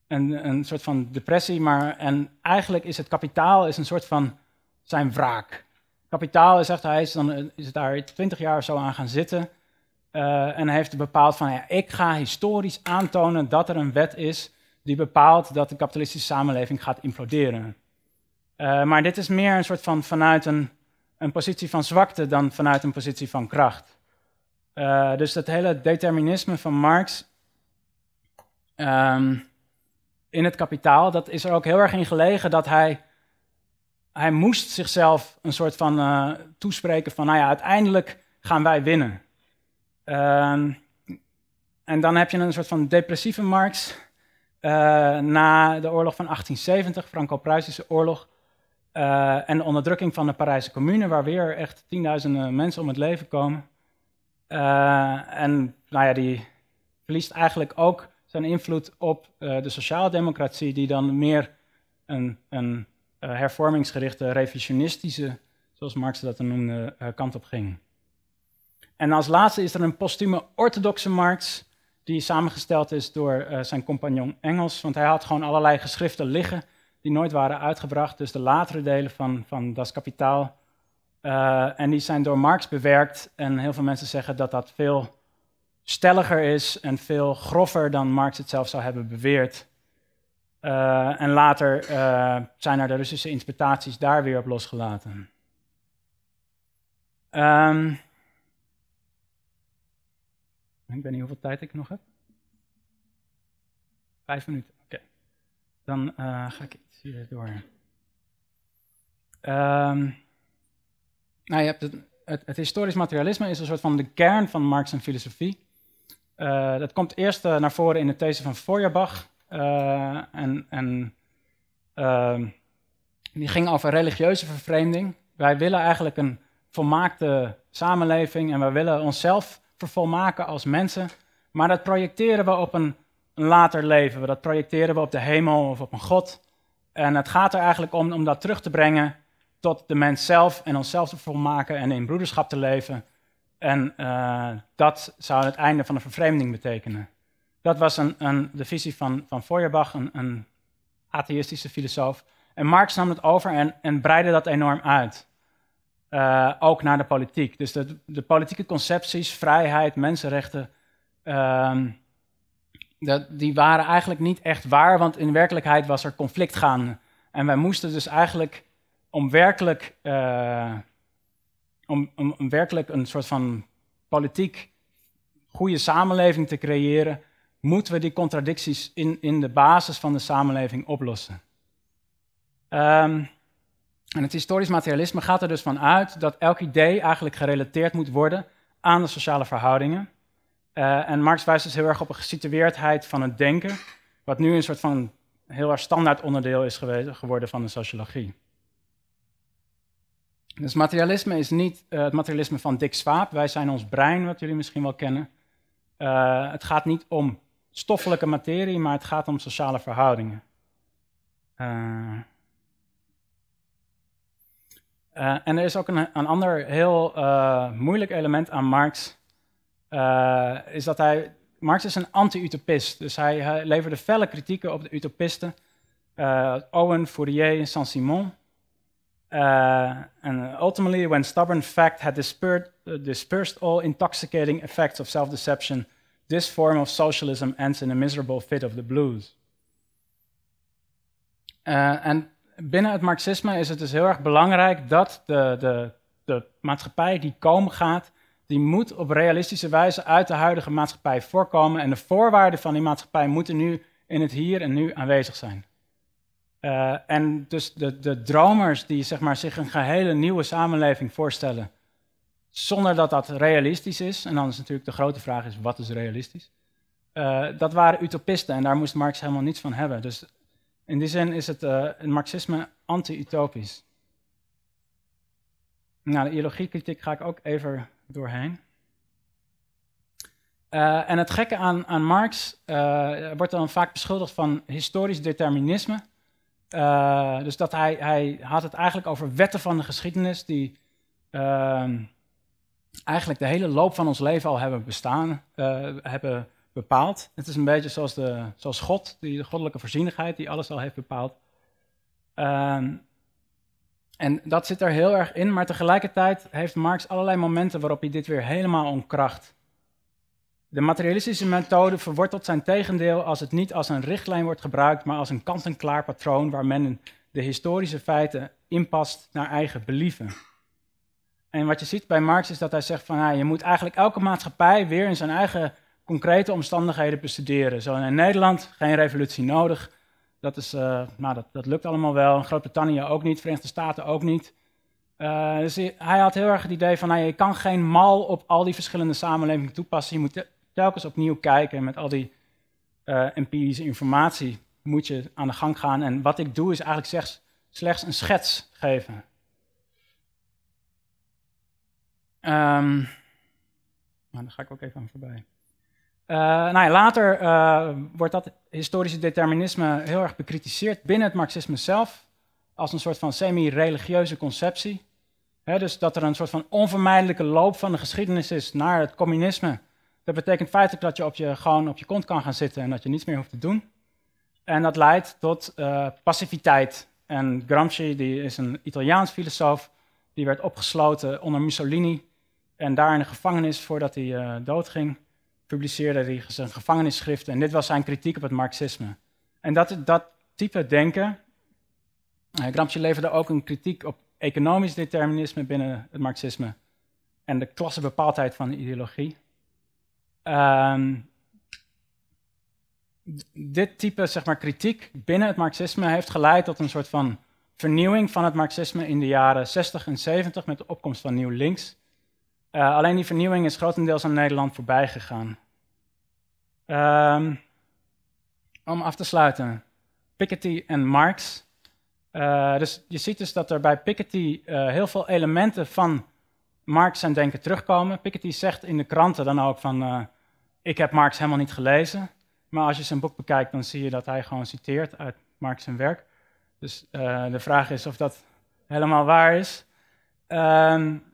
een, een soort van depressie. Maar, en eigenlijk is het kapitaal is een soort van zijn wraak. Kapitaal is hij is, dan, is daar twintig jaar of zo aan gaan zitten. en eh, en heeft bepaald van, ja, ik ga historisch aantonen dat er een wet is die bepaalt dat de kapitalistische samenleving gaat imploderen. maar dit is meer een soort van vanuit een een positie van zwakte dan vanuit een positie van kracht. Eh, dus dat hele determinisme van Marx ehm, in het kapitaal, dat is er ook heel erg in gelegen dat hij, hij moest zichzelf een soort van uh, toespreken van, nou ja, uiteindelijk gaan wij winnen. Ehm, en dan heb je een soort van depressieve Marx eh, na de oorlog van 1870, Franco-Pruisische oorlog, eh, en de onderdrukking van de Parijse commune, waar weer echt tienduizenden mensen om het leven komen. Eh, en nou ja, die verliest eigenlijk ook zijn invloed op uh, de sociaaldemocratie, die dan meer een, een hervormingsgerichte, revisionistische, zoals Marx dat dan noemde, kant op ging. En als laatste is er een postume orthodoxe Marx, die samengesteld is door zijn compagnon Engels, want hij had gewoon allerlei geschriften liggen die nooit waren uitgebracht. Dus de latere delen van, van Das Kapitaal. Eh, en die zijn door Marx bewerkt. En heel veel mensen zeggen dat dat veel stelliger is en veel grover dan Marx het zelf zou hebben beweerd. Eh, en later eh, zijn er de Russische interpretaties daar weer op losgelaten. Ehm, ik weet niet hoeveel tijd ik nog heb. Vijf minuten. Dan eh, ga ik iets hier door. Ehm, nou, je hebt het, het, historisch materialisme is een soort van de kern van Marx en filosofie. Eh, dat komt eerst eh, naar voren in de these van Feuerbach. en, en ehm, die ging over religieuze vervreemding. Wij willen eigenlijk een volmaakte samenleving en wij willen onszelf vervolmaken als mensen. Maar dat projecteren we op een later leven. Dat projecteren we op de hemel of op een God. En het gaat er eigenlijk om, om dat terug te brengen tot de mens zelf en onszelf te volmaken en in broederschap te leven. En eh, dat zou het einde van de vervreemding betekenen. Dat was een, een, de visie van, van Feuerbach, een, een atheïstische filosoof. En Marx nam het over en, en breidde dat enorm uit. Eh, ook naar de politiek. Dus de, politieke concepties, vrijheid, mensenrechten, ehm, dat, die waren eigenlijk niet echt waar, want in werkelijkheid was er conflict gaande. En wij moesten dus eigenlijk om werkelijk, eh, om, om, werkelijk een soort van politiek goede samenleving te creëren, moeten we die contradicties in, in de basis van de samenleving oplossen. Ehm, en het historisch materialisme gaat er dus van uit dat elk idee eigenlijk gerelateerd moet worden aan de sociale verhoudingen. Eh, en Marx wijst dus heel erg op een gesitueerdheid van het denken, wat nu een soort van heel erg standaard onderdeel is geweest, geworden van de sociologie. Dus materialisme is niet eh, het materialisme van Dick Swaap, wij zijn ons brein, wat jullie misschien wel kennen. Eh, het gaat niet om stoffelijke materie, maar het gaat om sociale verhoudingen. en er is ook een, een ander heel moeilijk element aan Marx, eh, is dat hij. Marx is een anti-utopist, dus hij leverde felle kritieken op de utopisten. Eh, Owen, Fourier en Saint-Simon. Eh, en ultimately, when stubborn fact had uh, dispersed, all intoxicating effects of self-deception, this form of socialism ends in a miserable fit of the blues. en binnen het Marxisme is het dus heel erg belangrijk dat de, de, de maatschappij die komen gaat, die moet op realistische wijze uit de huidige maatschappij voorkomen. En de voorwaarden van die maatschappij moeten nu in het hier en nu aanwezig zijn. Eh, en dus de, de dromers die zeg maar, zich een gehele nieuwe samenleving voorstellen, zonder dat dat realistisch is, en dan is natuurlijk de grote vraag is, wat is realistisch? Eh, dat waren utopisten en daar moest Marx helemaal niets van hebben. Dus in die zin is het, uh, marxisme anti-utopisch. Nou, de ideologiekritiek ga ik ook even doorheen. Eh, en het gekke aan, aan Marx, eh, wordt dan vaak beschuldigd van historisch determinisme. Eh, dus dat hij, hij had het eigenlijk over wetten van de geschiedenis die ehm, eigenlijk de hele loop van ons leven al hebben bestaan, hebben bepaald. Het is een beetje zoals, de, zoals God, die de goddelijke voorzienigheid, die alles al heeft bepaald. Ehm, en dat zit er heel erg in, maar tegelijkertijd heeft Marx allerlei momenten waarop hij dit weer helemaal onkracht. De materialistische methode verwortelt zijn tegendeel als het niet als een richtlijn wordt gebruikt, maar als een kant-en-klaar patroon waar men de historische feiten inpast naar eigen believen. En wat je ziet bij Marx is dat hij zegt van nou, je moet eigenlijk elke maatschappij weer in zijn eigen concrete omstandigheden bestuderen. Zo in Nederland geen revolutie nodig, dat, is, eh, nou, dat, dat lukt allemaal wel. Groot-Brittannië ook niet, Verenigde Staten ook niet. Eh, dus hij, had heel erg het idee van, nou, je kan geen mal op al die verschillende samenlevingen toepassen. Je moet telkens opnieuw kijken met al die eh, empirische informatie moet je aan de gang gaan. En wat ik doe is eigenlijk slechts, een schets geven. maar ehm, nou, daar ga ik ook even aan voorbij. Eh, nou ja, later eh, wordt dat historische determinisme heel erg bekritiseerd binnen het marxisme zelf als een soort van semi-religieuze conceptie. dus dat er een soort van onvermijdelijke loop van de geschiedenis is naar het communisme. Dat betekent feitelijk dat je, op je gewoon op je kont kan gaan zitten en dat je niets meer hoeft te doen. En dat leidt tot eh, passiviteit. En Gramsci, die is een Italiaans filosoof, die werd opgesloten onder Mussolini en daar in de gevangenis voordat hij doodging publiceerde hij zijn gevangenisschrift en dit was zijn kritiek op het marxisme. En dat, dat type denken, eh, Gramsci leverde ook een kritiek op economisch determinisme binnen het marxisme en de klassebepaaldheid van de ideologie. Ehm, dit type zeg maar, kritiek binnen het marxisme heeft geleid tot een soort van vernieuwing van het marxisme in de jaren 60 en 70 met de opkomst van Nieuw Links. Eh, alleen die vernieuwing is grotendeels aan Nederland voorbij gegaan. Um, om af te sluiten, Piketty en Marx. Eh, dus je ziet dus dat er bij Piketty eh, heel veel elementen van Marx zijn denken terugkomen. Piketty zegt in de kranten dan ook van, ik heb Marx helemaal niet gelezen. Maar als je zijn boek bekijkt, dan zie je dat hij gewoon citeert uit Marx zijn werk. Dus de vraag is of dat helemaal waar is. Um,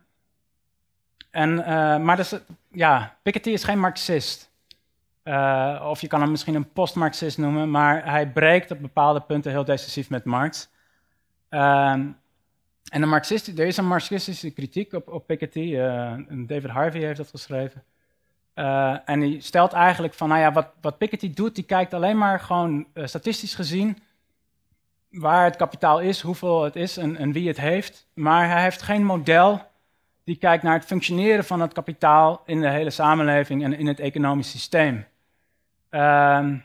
en, eh, maar dus, ja, Piketty is geen Marxist. Eh, of je kan hem misschien een post-Marxist noemen, maar hij breekt op bepaalde punten heel decisief met Marx. Ehm, en de Marxist, er is een marxistische kritiek op, op Piketty, eh, David Harvey heeft dat geschreven. en die stelt eigenlijk van, nou ja, wat, wat Piketty doet, die kijkt alleen maar gewoon statistisch gezien waar het kapitaal is, hoeveel het is en, en wie het heeft. Maar hij heeft geen model die kijkt naar het functioneren van het kapitaal in de hele samenleving en in het economisch systeem. Ehm,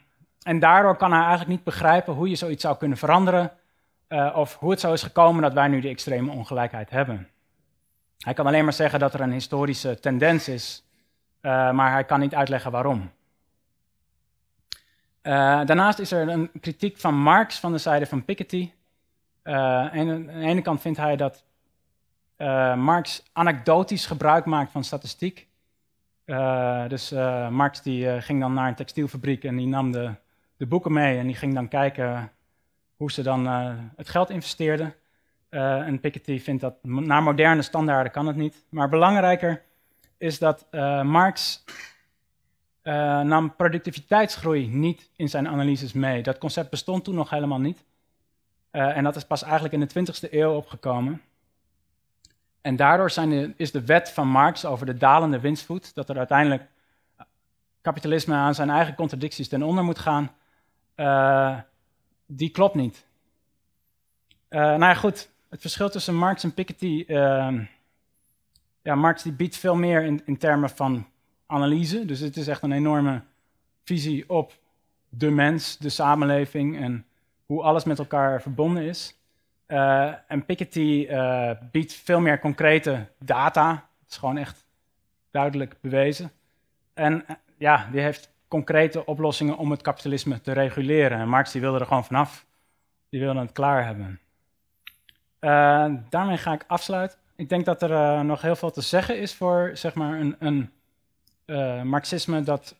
en daardoor kan hij eigenlijk niet begrijpen hoe je zoiets zou kunnen veranderen eh, of hoe het zo is gekomen dat wij nu de extreme ongelijkheid hebben. Hij kan alleen maar zeggen dat er een historische tendens is, eh, maar hij kan niet uitleggen waarom. Eh, daarnaast is er een kritiek van Marx van de zijde van Piketty. en aan de ene kant vindt hij dat eh, Marx anekdotisch gebruik maakt van statistiek. Eh, dus eh, Marx die, ging dan naar een textielfabriek en die nam de, de boeken mee en die ging dan kijken hoe ze dan het geld investeerden. en Piketty vindt dat naar moderne standaarden kan het niet. Maar belangrijker is dat Marx nam productiviteitsgroei niet in zijn analyses mee. Dat concept bestond toen nog helemaal niet. en dat is pas eigenlijk in de 20e eeuw opgekomen. En daardoor zijn is de wet van Marx over de dalende winstvoet, dat er uiteindelijk kapitalisme aan zijn eigen contradicties ten onder moet gaan, eh, die klopt niet. Eh, nou ja, goed, het verschil tussen Marx en Piketty. Ehm, ja, Marx die biedt veel meer in, in termen van analyse. Dus het is echt een enorme visie op de mens, de samenleving en hoe alles met elkaar verbonden is. Eh, en Piketty eh, biedt veel meer concrete data. Het is gewoon echt duidelijk bewezen. En eh, ja, die heeft concrete oplossingen om het kapitalisme te reguleren. En Marx die wilde er gewoon vanaf. Die wilde het klaar hebben. daarmee ga ik afsluiten. Ik denk dat er nog heel veel te zeggen is voor zeg maar, een, een Marxisme dat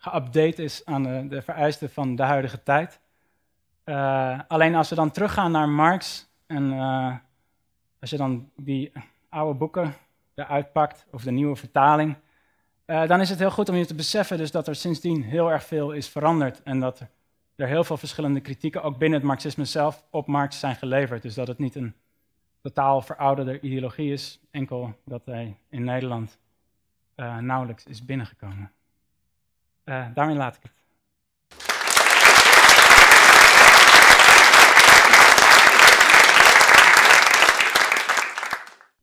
geüpdate is aan de vereisten van de huidige tijd. Eh, alleen als we dan teruggaan naar Marx en eh, als je dan die oude boeken eruit pakt of de nieuwe vertaling, eh, dan is het heel goed om je te beseffen dus dat er sindsdien heel erg veel is veranderd en dat er heel veel verschillende kritieken ook binnen het marxisme zelf op Marx zijn geleverd. Dus dat het niet een totaal verouderde ideologie is, enkel dat hij in Nederland nauwelijks is binnengekomen. daarmee laat ik het.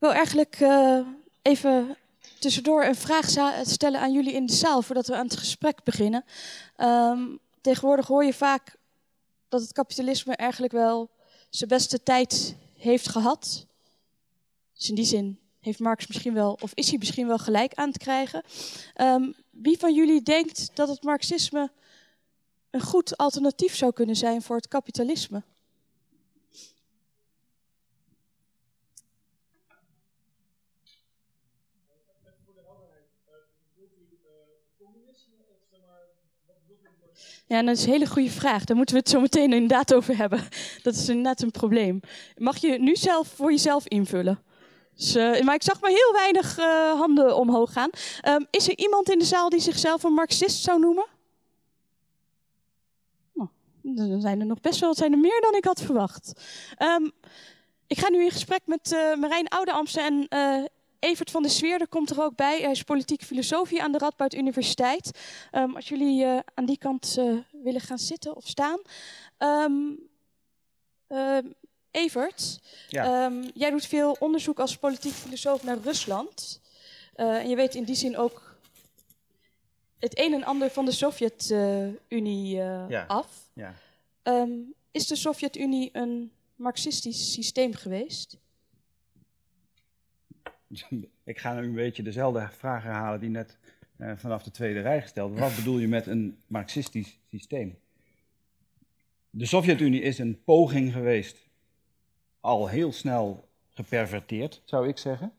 wil eigenlijk eh, even tussendoor een vraag stellen aan jullie in de zaal voordat we aan het gesprek beginnen. Ehm, tegenwoordig hoor je vaak dat het kapitalisme eigenlijk wel zijn beste tijd heeft gehad. Dus in die zin heeft Marx misschien wel, of is hij misschien wel gelijk aan het krijgen. Ehm, wie van jullie denkt dat het Marxisme een goed alternatief zou kunnen zijn voor het kapitalisme? Ja, dat is een hele goede vraag. Daar moeten we het zo meteen inderdaad over hebben. (laughs) Dat is net een probleem. Mag je nu zelf voor jezelf invullen? Dus, eh, maar ik zag maar heel weinig eh, handen omhoog gaan. Ehm, is er iemand in de zaal die zichzelf een marxist zou noemen? Oh, dan zijn er nog best wel zijn er meer dan ik had verwacht. Ehm, ik ga nu in gesprek met uh, Marijn Oude en Evert van der Sweerder komt er ook bij. Hij is politiek filosofie aan de Radboud Universiteit. Ehm, als jullie eh, aan die kant eh, willen gaan zitten of staan. Ehm, ehm, Evert, ja. jij doet veel onderzoek als politiek filosoof naar Rusland. Eh, en je weet in die zin ook het een en ander van de Sovjet-Unie af. Ja. is de Sovjet-Unie een marxistisch systeem geweest? (laughs) ik ga nu een beetje dezelfde vraag herhalen die net eh, vanaf de tweede rij gesteld. Wat (laughs) bedoel je met een marxistisch systeem? De Sovjet-Unie is een poging geweest, al heel snel geperverteerd, zou ik zeggen.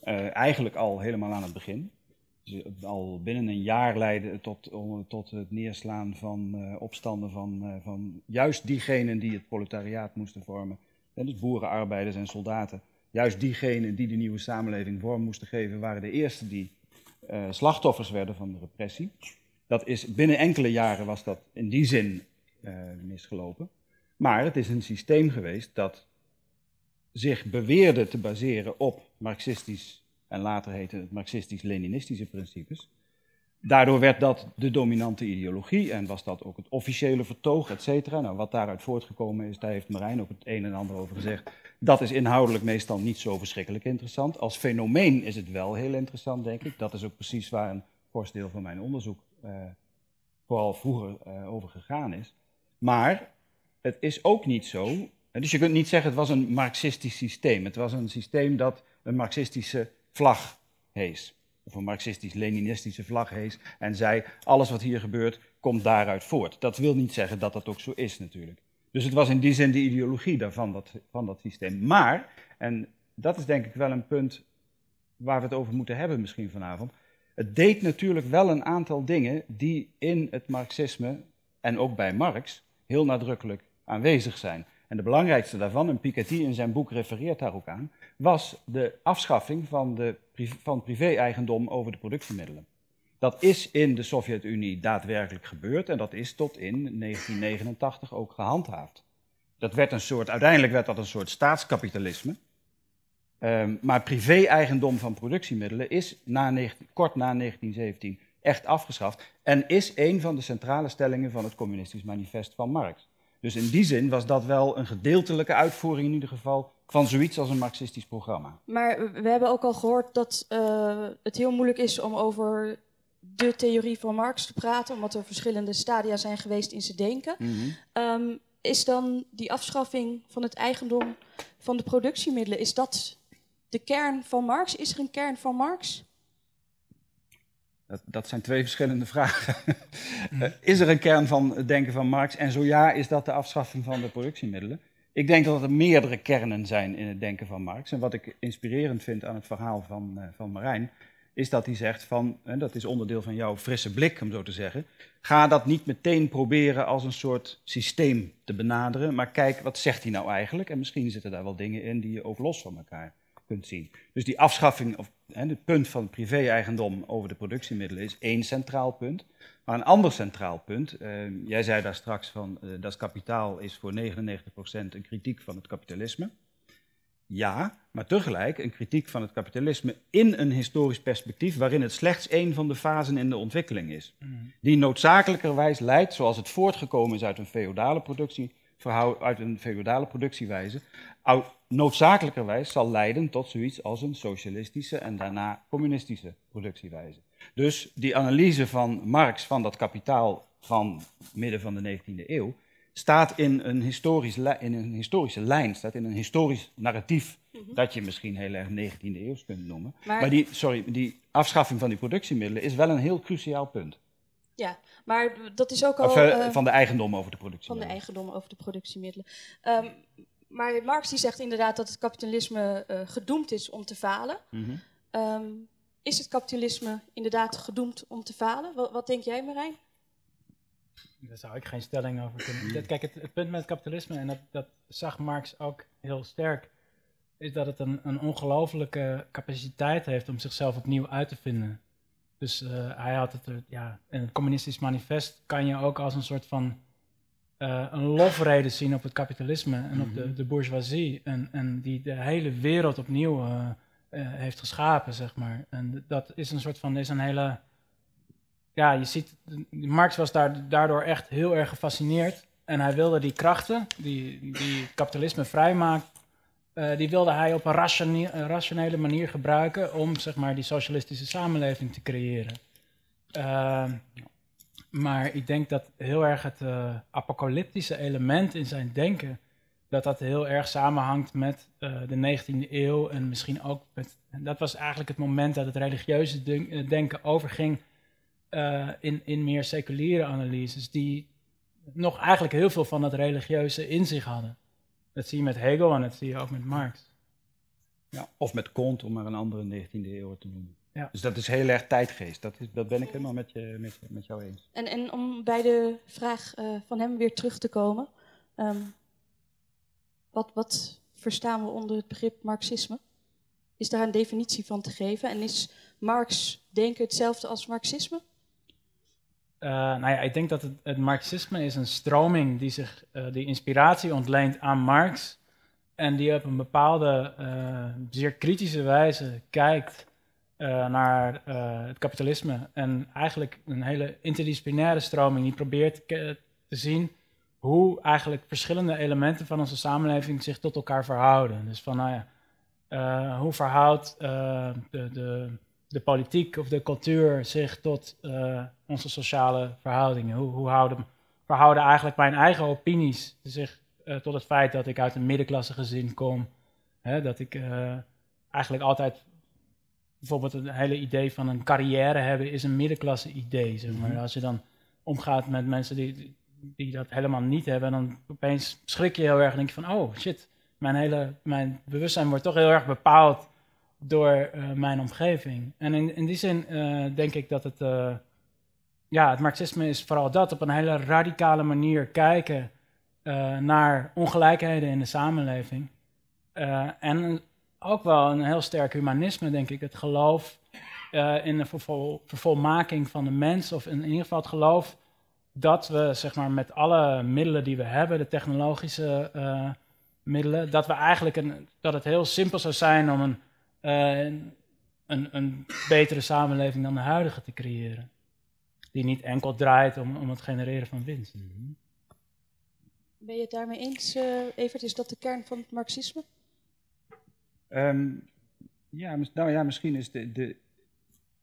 Eh, eigenlijk al helemaal aan het begin. al binnen een jaar leidde tot, tot het neerslaan van eh, opstanden van, van juist diegenen die het proletariaat moesten vormen. En dus boeren, arbeiders en soldaten Juist diegenen die de nieuwe samenleving vorm moesten geven, waren de eerste die eh, slachtoffers werden van de repressie. Dat is, binnen enkele jaren was dat in die zin eh, misgelopen. Maar het is een systeem geweest dat zich beweerde te baseren op marxistisch, en later heette het marxistisch-leninistische principes. Daardoor werd dat de dominante ideologie en was dat ook het officiële vertoog, et cetera. Nou, wat daaruit voortgekomen is, daar heeft Marijn ook het een en ander over gezegd. Dat is inhoudelijk meestal niet zo verschrikkelijk interessant. Als fenomeen is het wel heel interessant, denk ik. Dat is ook precies waar een fors deel van mijn onderzoek eh, vooral vroeger eh, over gegaan is. Maar het is ook niet zo. Eh, dus je kunt niet zeggen het was een marxistisch systeem. Het was een systeem dat een marxistische vlag hees. Of een marxistisch-leninistische vlag hees. En zei alles wat hier gebeurt komt daaruit voort. Dat wil niet zeggen dat dat ook zo is natuurlijk. Dus het was in die zin de ideologie daarvan, dat, van dat systeem. Maar, en dat is denk ik wel een punt waar we het over moeten hebben misschien vanavond. Het deed natuurlijk wel een aantal dingen die in het marxisme en ook bij Marx heel nadrukkelijk aanwezig zijn. En de belangrijkste daarvan, en Piketty in zijn boek refereert daar ook aan, was de afschaffing van, de, van privé-eigendom over de productiemiddelen. Dat is in de Sovjet-Unie daadwerkelijk gebeurd en dat is tot in 1989 ook gehandhaafd. Dat werd een soort, uiteindelijk werd dat een soort staatskapitalisme. Um, maar privé-eigendom van productiemiddelen is na 19, kort na 1917 echt afgeschaft en is een van de centrale stellingen van het Communistisch Manifest van Marx. Dus in die zin was dat wel een gedeeltelijke uitvoering in ieder geval van zoiets als een marxistisch programma. Maar we hebben ook al gehoord dat eh, het heel moeilijk is om over de theorie van Marx te praten, omdat er verschillende stadia zijn geweest in zijn denken. Mhm. Ehm, is dan die afschaffing van het eigendom van de productiemiddelen, is dat de kern van Marx? Is er een kern van Marx? Dat, dat zijn twee verschillende (laughs) vragen. Mhm. Eh, is er een kern van het denken van Marx? En zo ja, is dat de afschaffing van de productiemiddelen? Ik denk dat er meerdere kernen zijn in het denken van Marx. En wat ik inspirerend vind aan het verhaal van, eh, van Marijn, is dat hij zegt van, en dat is onderdeel van jouw frisse blik, om zo te zeggen, ga dat niet meteen proberen als een soort systeem te benaderen, maar kijk wat zegt hij nou eigenlijk en misschien zitten daar wel dingen in die je ook los van elkaar kunt zien. Dus die afschaffing, of het punt van privé-eigendom over de productiemiddelen is één centraal punt. Maar een ander centraal punt, eh, jij zei daar straks van, eh, dat kapitaal is voor 99% een kritiek van het kapitalisme ja, maar tegelijk een kritiek van het kapitalisme in een historisch perspectief waarin het slechts één van de fasen in de ontwikkeling is. Mhm. Die noodzakelijkerwijs leidt, zoals het voortgekomen is uit een feodale productie, uit een feodale productiewijze, noodzakelijkerwijs zal leiden tot zoiets als een socialistische en daarna communistische productiewijze. Dus die analyse van Marx van dat kapitaal van midden van de 19e eeuw staat in een, historisch, in een historische lijn, staat in een historisch narratief, mhm. dat je misschien heel erg 19e eeuws kunt noemen. Maar, die, sorry, die afschaffing van die productiemiddelen is wel een heel cruciaal punt. Ja, maar dat is ook al... van de eigendom over de productie. Van de eigendom over de productiemiddelen. Ehm, maar Marx die zegt inderdaad dat het kapitalisme eh, gedoemd is om te falen. Mhm. Ehm, is het kapitalisme inderdaad gedoemd om te falen? Wat, wat denk jij, Marijn? Daar zou ik geen stelling over kunnen. Hmm. Kijk, het, het, punt met het kapitalisme, en dat, dat zag Marx ook heel sterk, is dat het een, een ongelofelijke capaciteit heeft om zichzelf opnieuw uit te vinden. Dus eh, hij had het, ja, in het communistisch manifest kan je ook als een soort van eh, een lofrede zien op het kapitalisme en op de, hmm. de bourgeoisie. En, en die de hele wereld opnieuw eh, heeft geschapen, zeg maar. En dat is een soort van, is een hele ja, je ziet, Marx was daar, daardoor echt heel erg gefascineerd. En hij wilde die krachten, die, die kapitalisme vrijmaakt, uh, die wilde hij op een rationele manier gebruiken om zeg maar, die socialistische samenleving te creëren. Ehm, maar ik denk dat heel erg het uh, apocalyptische element in zijn denken, dat dat heel erg samenhangt met eh, de 19e eeuw en misschien ook met. dat was eigenlijk het moment dat het religieuze denken overging eh, in, in meer seculiere analyses, die nog eigenlijk heel veel van het religieuze in zich hadden. Dat zie je met Hegel en dat zie je ook met Marx. Ja, of met Kant, om maar een andere 19e eeuw te noemen. Ja. Dus dat is heel erg tijdgeest. Dat, is, dat ben ik helemaal met, je, met, met jou eens. En, en om bij de vraag eh, van hem weer terug te komen. Ehm, wat, wat verstaan we onder het begrip Marxisme? Is daar een definitie van te geven? En is Marx denken hetzelfde als Marxisme? Eh, nou ja, ik denk dat het, het, Marxisme is een stroming die, zich, eh, die inspiratie ontleent aan Marx. En die op een bepaalde, eh, zeer kritische wijze kijkt naar het kapitalisme. En eigenlijk een hele interdisciplinaire stroming die probeert te zien hoe eigenlijk verschillende elementen van onze samenleving zich tot elkaar verhouden. Dus van, nou ja, hoe verhoudt de, de de politiek of de cultuur zich tot eh, onze sociale verhoudingen? Hoe, hoe houden, verhouden eigenlijk mijn eigen opinies zich eh, tot het feit dat ik uit een middenklasse gezin kom? Hè, dat ik eh, eigenlijk altijd bijvoorbeeld het hele idee van een carrière hebben is een middenklasse idee. maar. Mhm. Als je dan omgaat met mensen die, die dat helemaal niet hebben, dan opeens schrik je heel erg en denk je van, oh shit, mijn hele mijn bewustzijn wordt toch heel erg bepaald door eh, mijn omgeving. En in, die zin eh, denk ik dat het, eh, ja, het marxisme is vooral dat, op een hele radicale manier kijken naar ongelijkheden in de samenleving. en ook wel een heel sterk humanisme, denk ik. Het geloof in de vervol, vervolmaking van de mens, of in, ieder geval het geloof dat we zeg maar, met alle middelen die we hebben, de technologische middelen, dat, we eigenlijk een, dat het heel simpel zou zijn om een eh, een, een betere samenleving dan de huidige te creëren. Die niet enkel draait om, om het genereren van winst. Mhm. Ben je het daarmee eens, eh, Evert? Is dat de kern van het marxisme? Ehm, ja, nou ja, misschien is de, de.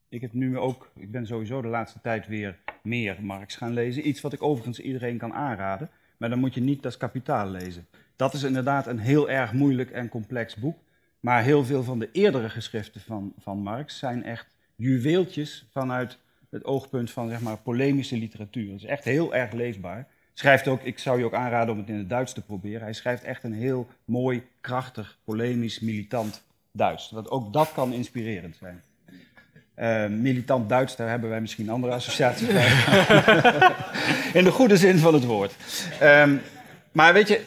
Ik heb nu ook. Ik ben sowieso de laatste tijd weer meer Marx gaan lezen. Iets wat ik overigens iedereen kan aanraden. Maar dan moet je niet Das Kapitaal lezen. Dat is inderdaad een heel erg moeilijk en complex boek. Maar heel veel van de eerdere geschriften van, van Marx zijn echt juweeltjes vanuit het oogpunt van zeg maar, polemische literatuur. Het is echt heel erg leesbaar. Schrijft ook, ik zou je ook aanraden om het in het Duits te proberen. Hij schrijft echt een heel mooi, krachtig, polemisch, militant Duits. Dat ook dat kan inspirerend zijn. Eh, militant Duits, daar hebben wij misschien andere associaties bij. (laughs) in de goede zin van het woord. Ehm, maar weet je,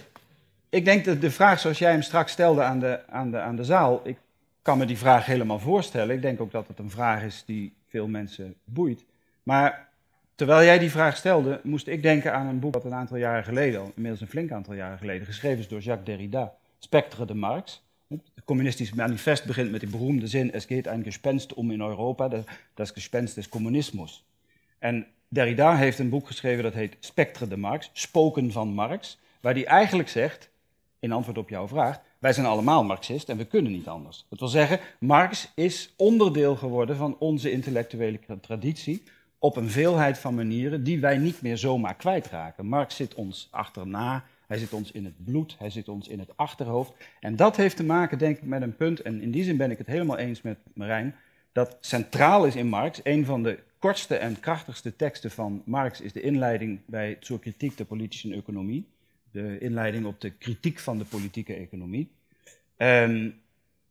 ik denk dat de vraag zoals jij hem straks stelde aan de, aan de, aan de zaal, ik kan me die vraag helemaal voorstellen. Ik denk ook dat het een vraag is die veel mensen boeit. Maar terwijl jij die vraag stelde, moest ik denken aan een boek dat een aantal jaren geleden, inmiddels een flink aantal jaren geleden, geschreven is door Jacques Derrida, Spectre de Marx. Het communistisch manifest begint met die beroemde zin: Es geht ein Gespenst om um in Europa. Dat Gespenst is communismus. En Derrida heeft een boek geschreven dat heet Spectre de Marx, Spoken van Marx, waar hij eigenlijk zegt: in antwoord op jouw vraag, wij zijn allemaal Marxist en we kunnen niet anders. Dat wil zeggen, Marx is onderdeel geworden van onze intellectuele traditie op een veelheid van manieren die wij niet meer zomaar kwijtraken. Marx zit ons achterna, hij zit ons in het bloed, hij zit ons in het achterhoofd. En dat heeft te maken, denk ik, met een punt, en in die zin ben ik het helemaal eens met Marijn, dat centraal is in Marx, een van de kortste en krachtigste teksten van Marx is de inleiding bij Zur Kritiek der Politischen Economie' de inleiding op de kritiek van de politieke economie. Ehm,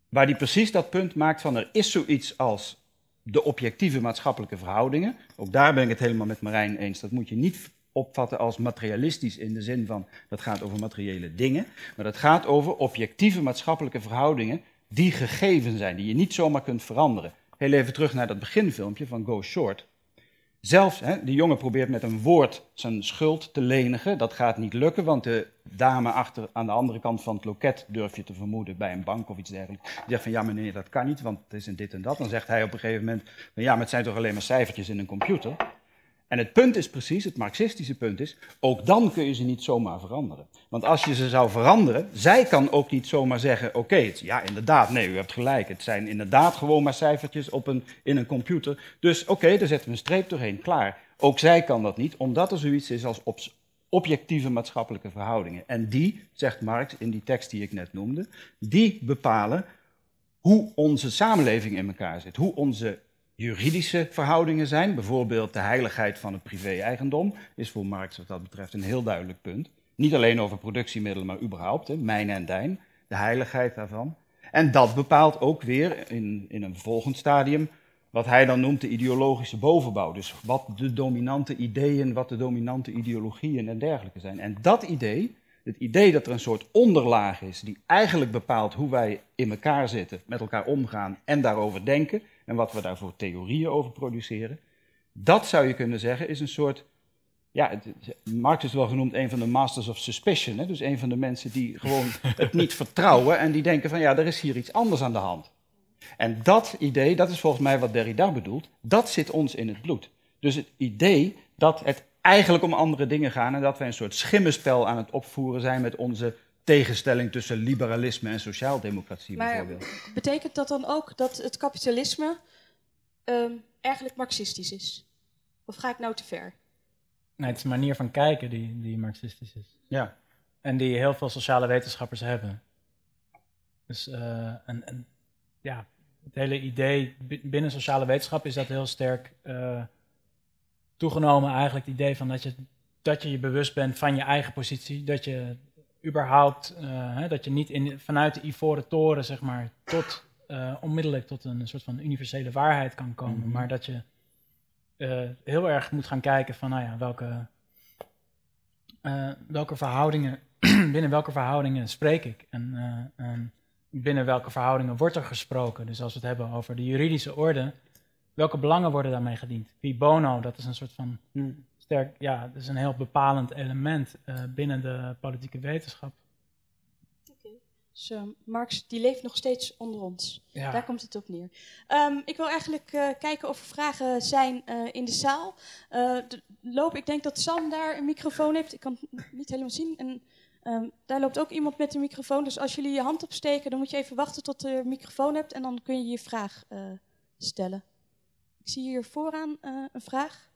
waar die precies dat punt maakt van er is zoiets als de objectieve maatschappelijke verhoudingen. Ook daar ben ik het helemaal met Marijn eens. Dat moet je niet opvatten als materialistisch in de zin van dat gaat over materiële dingen. Maar dat gaat over objectieve maatschappelijke verhoudingen die gegeven zijn, die je niet zomaar kunt veranderen. Heel even terug naar dat beginfilmpje van Go Short. Zelfs, hè, de jongen probeert met een woord zijn schuld te lenigen. Dat gaat niet lukken, want de dame achter aan de andere kant van het loket durf je te vermoeden bij een bank of iets dergelijks. Die zegt van ja meneer, dat kan niet, want het is een dit en dat. Dan zegt hij op een gegeven moment, ja maar het zijn toch alleen maar cijfertjes in een computer. En het punt is precies, het marxistische punt is, ook dan kun je ze niet zomaar veranderen. Want als je ze zou veranderen, zij kan ook niet zomaar zeggen, oké, ja inderdaad, nee, u hebt gelijk, het zijn inderdaad gewoon maar cijfertjes op een, in een computer. Dus oké, daar zetten we een streep doorheen, klaar. Ook zij kan dat niet, omdat er zoiets is als objectieve maatschappelijke verhoudingen. En die, zegt Marx in die tekst die ik net noemde, die bepalen hoe onze samenleving in elkaar zit, hoe onze juridische verhoudingen zijn. Bijvoorbeeld de heiligheid van het privé-eigendom is voor Marx wat dat betreft een heel duidelijk punt. Niet alleen over productiemiddelen, maar überhaupt, hè, mijn en dijn, de heiligheid daarvan. En dat bepaalt ook weer in, in een volgend stadium wat hij dan noemt de ideologische bovenbouw. Dus wat de dominante ideeën, wat de dominante ideologieën en dergelijke zijn. En dat idee, het idee dat er een soort onderlaag is die eigenlijk bepaalt hoe wij in elkaar zitten, met elkaar omgaan en daarover denken, en wat we daarvoor theorieën over produceren. Dat zou je kunnen zeggen is een soort. Ja, Marx is wel genoemd een van de masters of suspicion. Hè? Dus een van de mensen die gewoon (laughs) het niet vertrouwen en die denken van ja, er is hier iets anders aan de hand. En dat idee, dat is volgens mij wat Derrida bedoelt, dat zit ons in het bloed. Dus het idee dat het eigenlijk om andere dingen gaat en dat wij een soort schimmenspel aan het opvoeren zijn met onze tegenstelling tussen liberalisme en sociaaldemocratie bijvoorbeeld. Betekent dat dan ook dat het kapitalisme ehm, eigenlijk marxistisch is? Of ga ik nou te ver? Nee, het is een manier van kijken die, die marxistisch is. Ja. En die heel veel sociale wetenschappers hebben. Dus uh, en, ja, het hele idee binnen sociale wetenschap is dat heel sterk eh, toegenomen eigenlijk. Het idee van dat je, dat je je bewust bent van je eigen positie. Dat je überhaupt, eh, dat je niet in, vanuit de ivoren toren, zeg maar, tot, eh, onmiddellijk tot een soort van universele waarheid kan komen. Mhm. Maar dat je eh, heel erg moet gaan kijken van, nou ja, welke, welke verhoudingen, (clears throat) binnen welke verhoudingen spreek ik en, en binnen welke verhoudingen wordt er gesproken. Dus als we het hebben over de juridische orde, Welke belangen worden daarmee gediend? Wie bono, dat is een soort van hmm. sterk, ja, dat is een heel bepalend element eh, binnen de politieke wetenschap. Dus, Marks, Marx die leeft nog steeds onder ons. Daar komt het op neer. Ehm, ik wil eigenlijk eh, kijken of er vragen zijn eh, in de zaal. loop, ik denk dat Sam daar een microfoon heeft. Ik kan het niet helemaal zien. En, ehm, daar loopt ook iemand met een microfoon. Dus als jullie je hand opsteken, dan moet je even wachten tot je microfoon hebt. En dan kun je je vraag stellen. Ik zie hier vooraan eh, een vraag.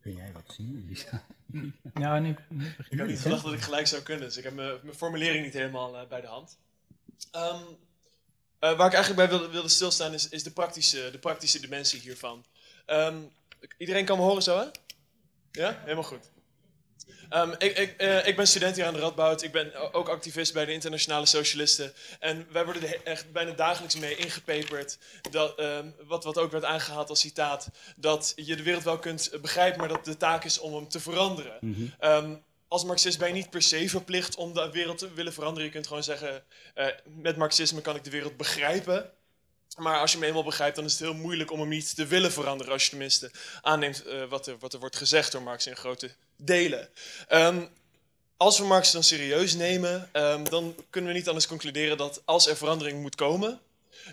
Kun jij wat zien, Lisa? (laughs) ik. ik had niet gedacht dat ik gelijk zou kunnen, dus ik heb mijn, formulering niet helemaal eh, bij de hand. Ehm, eh, waar ik eigenlijk bij wilde, wilde stilstaan is, is de, praktische, de praktische dimensie hiervan. Ehm, iedereen kan me horen zo, hè? Ja? Helemaal goed. Ehm, ik, ik, eh, ik, ben student hier aan de Radboud. Ik ben ook activist bij de Internationale Socialisten. En wij worden er echt bijna dagelijks mee ingepeperd. Dat, ehm, wat, wat ook werd aangehaald als citaat. Dat je de wereld wel kunt begrijpen, maar dat de taak is om hem te veranderen. Mhm. Ehm, als marxist ben je niet per se verplicht om de wereld te willen veranderen. Je kunt gewoon zeggen, eh, met marxisme kan ik de wereld begrijpen. Maar als je hem eenmaal begrijpt, dan is het heel moeilijk om hem niet te willen veranderen. Als je tenminste aanneemt eh, wat, er, wat, er, wordt gezegd door Marx in grote delen. Ehm, als we Marx dan serieus nemen, ehm, dan kunnen we niet anders concluderen dat als er verandering moet komen,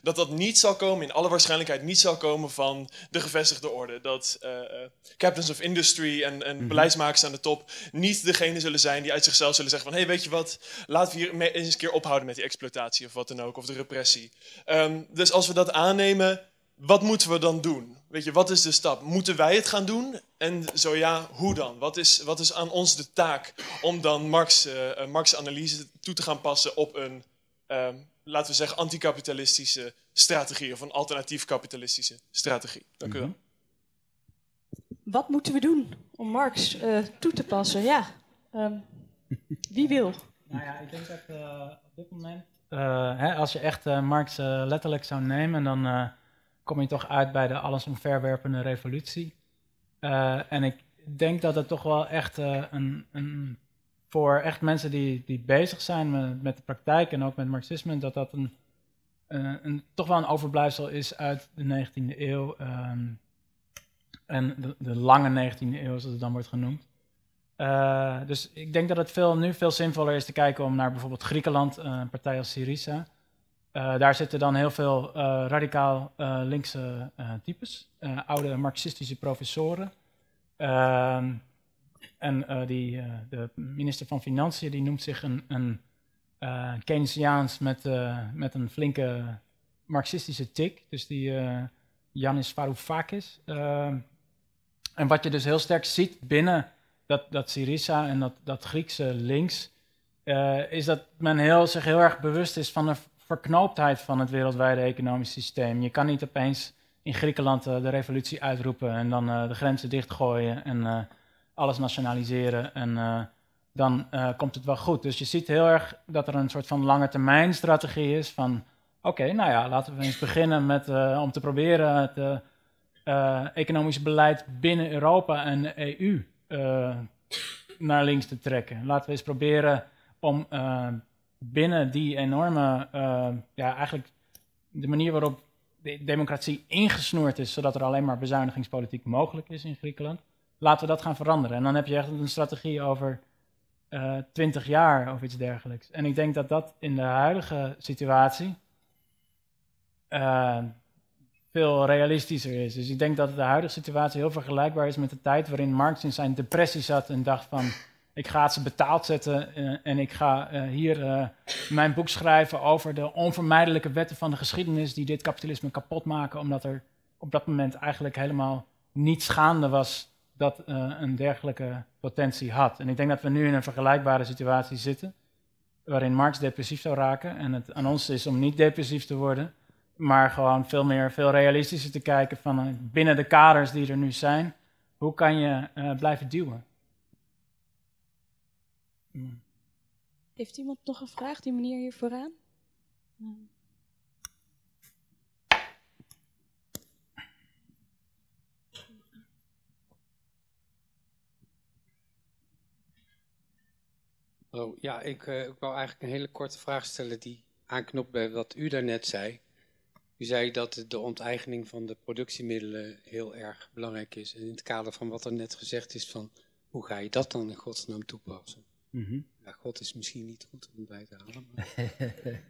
dat dat niet zal komen, in alle waarschijnlijkheid niet zal komen van de gevestigde orde. Dat eh, eh, captains of industry en, en mhm. beleidsmakers aan de top niet degene zullen zijn die uit zichzelf zullen zeggen van hé hey, weet je wat, laten we hier eens een keer ophouden met die exploitatie of wat dan ook, of de repressie. Ehm, dus als we dat aannemen, wat moeten we dan doen? Weet je, wat is de stap? Moeten wij het gaan doen? En zo ja, hoe dan? Wat is, wat is aan ons de taak om dan Marx, eh, Marx analyse toe te gaan passen op een ehm, laten we zeggen, anticapitalistische strategie of een alternatief kapitalistische strategie. Dank u wel. Mhm. Wat moeten we doen om Marx eh, toe te passen? Ja, ehm, wie wil? Nou ja, ik denk dat eh, op dit moment, uh, hè, als je echt Marx letterlijk zou nemen, dan kom je toch uit bij de allesomverwerpende revolutie. en ik denk dat het toch wel echt een, een voor echt mensen die, die bezig zijn met, met de praktijk en ook met marxisme, dat dat een, eh, een, toch wel een overblijfsel is uit de 19e eeuw. Ehm, en de, de, lange 19e eeuw, zoals het dan wordt genoemd. Eh, dus ik denk dat het veel, nu veel zinvoller is te kijken om naar bijvoorbeeld Griekenland, eh, een partij als Syriza. daar zitten dan heel veel radicaal linkse types, oude marxistische professoren. Ehm, en eh, die, eh, de minister van Financiën die noemt zich een, een uh, Keynesiaans met, met een flinke marxistische tik. Dus die Janis Varoufakis. en wat je dus heel sterk ziet binnen dat, dat Syriza en dat, dat Griekse links... is dat men heel, zich heel erg bewust is van de verknooptheid van het wereldwijde economisch systeem. Je kan niet opeens in Griekenland de revolutie uitroepen en dan de grenzen dichtgooien en alles nationaliseren en eh, dan eh, komt het wel goed. Dus je ziet heel erg dat er een soort van lange termijn strategie is van oké, nou ja, laten we eens beginnen met eh, om te proberen het economisch beleid binnen Europa en de EU naar links te trekken. Laten we eens proberen om binnen die enorme, ja, eigenlijk de manier waarop de democratie ingesnoerd is, zodat er alleen maar bezuinigingspolitiek mogelijk is in Griekenland laten we dat gaan veranderen. En dan heb je echt een strategie over eh, twintig jaar of iets dergelijks. En ik denk dat dat in de huidige situatie eh, veel realistischer is. Dus ik denk dat de huidige situatie heel vergelijkbaar is met de tijd waarin Marx in zijn depressie zat en dacht van. (laughs) Ik ga ze betaald zetten eh, en ik ga hier mijn boek schrijven over de onvermijdelijke wetten van de geschiedenis die dit kapitalisme kapot maken, omdat er op dat moment eigenlijk helemaal niets gaande was dat eh, een dergelijke potentie had. En ik denk dat we nu in een vergelijkbare situatie zitten, waarin Marx depressief zou raken. En het aan ons is om niet depressief te worden, maar gewoon veel meer, veel realistischer te kijken van eh, binnen de kaders die er nu zijn, hoe kan je eh, blijven duwen? Heeft iemand nog een vraag die meneer hier vooraan? Oh, ja, ik, uh, wou eigenlijk een hele korte vraag stellen die aanknopt bij wat u daarnet zei. U zei dat de onteigening van de productiemiddelen heel erg belangrijk is. En in het kader van wat er net gezegd is van hoe ga je dat dan in godsnaam toepassen? Mm Ja, God is misschien niet goed om bij te halen. Maar...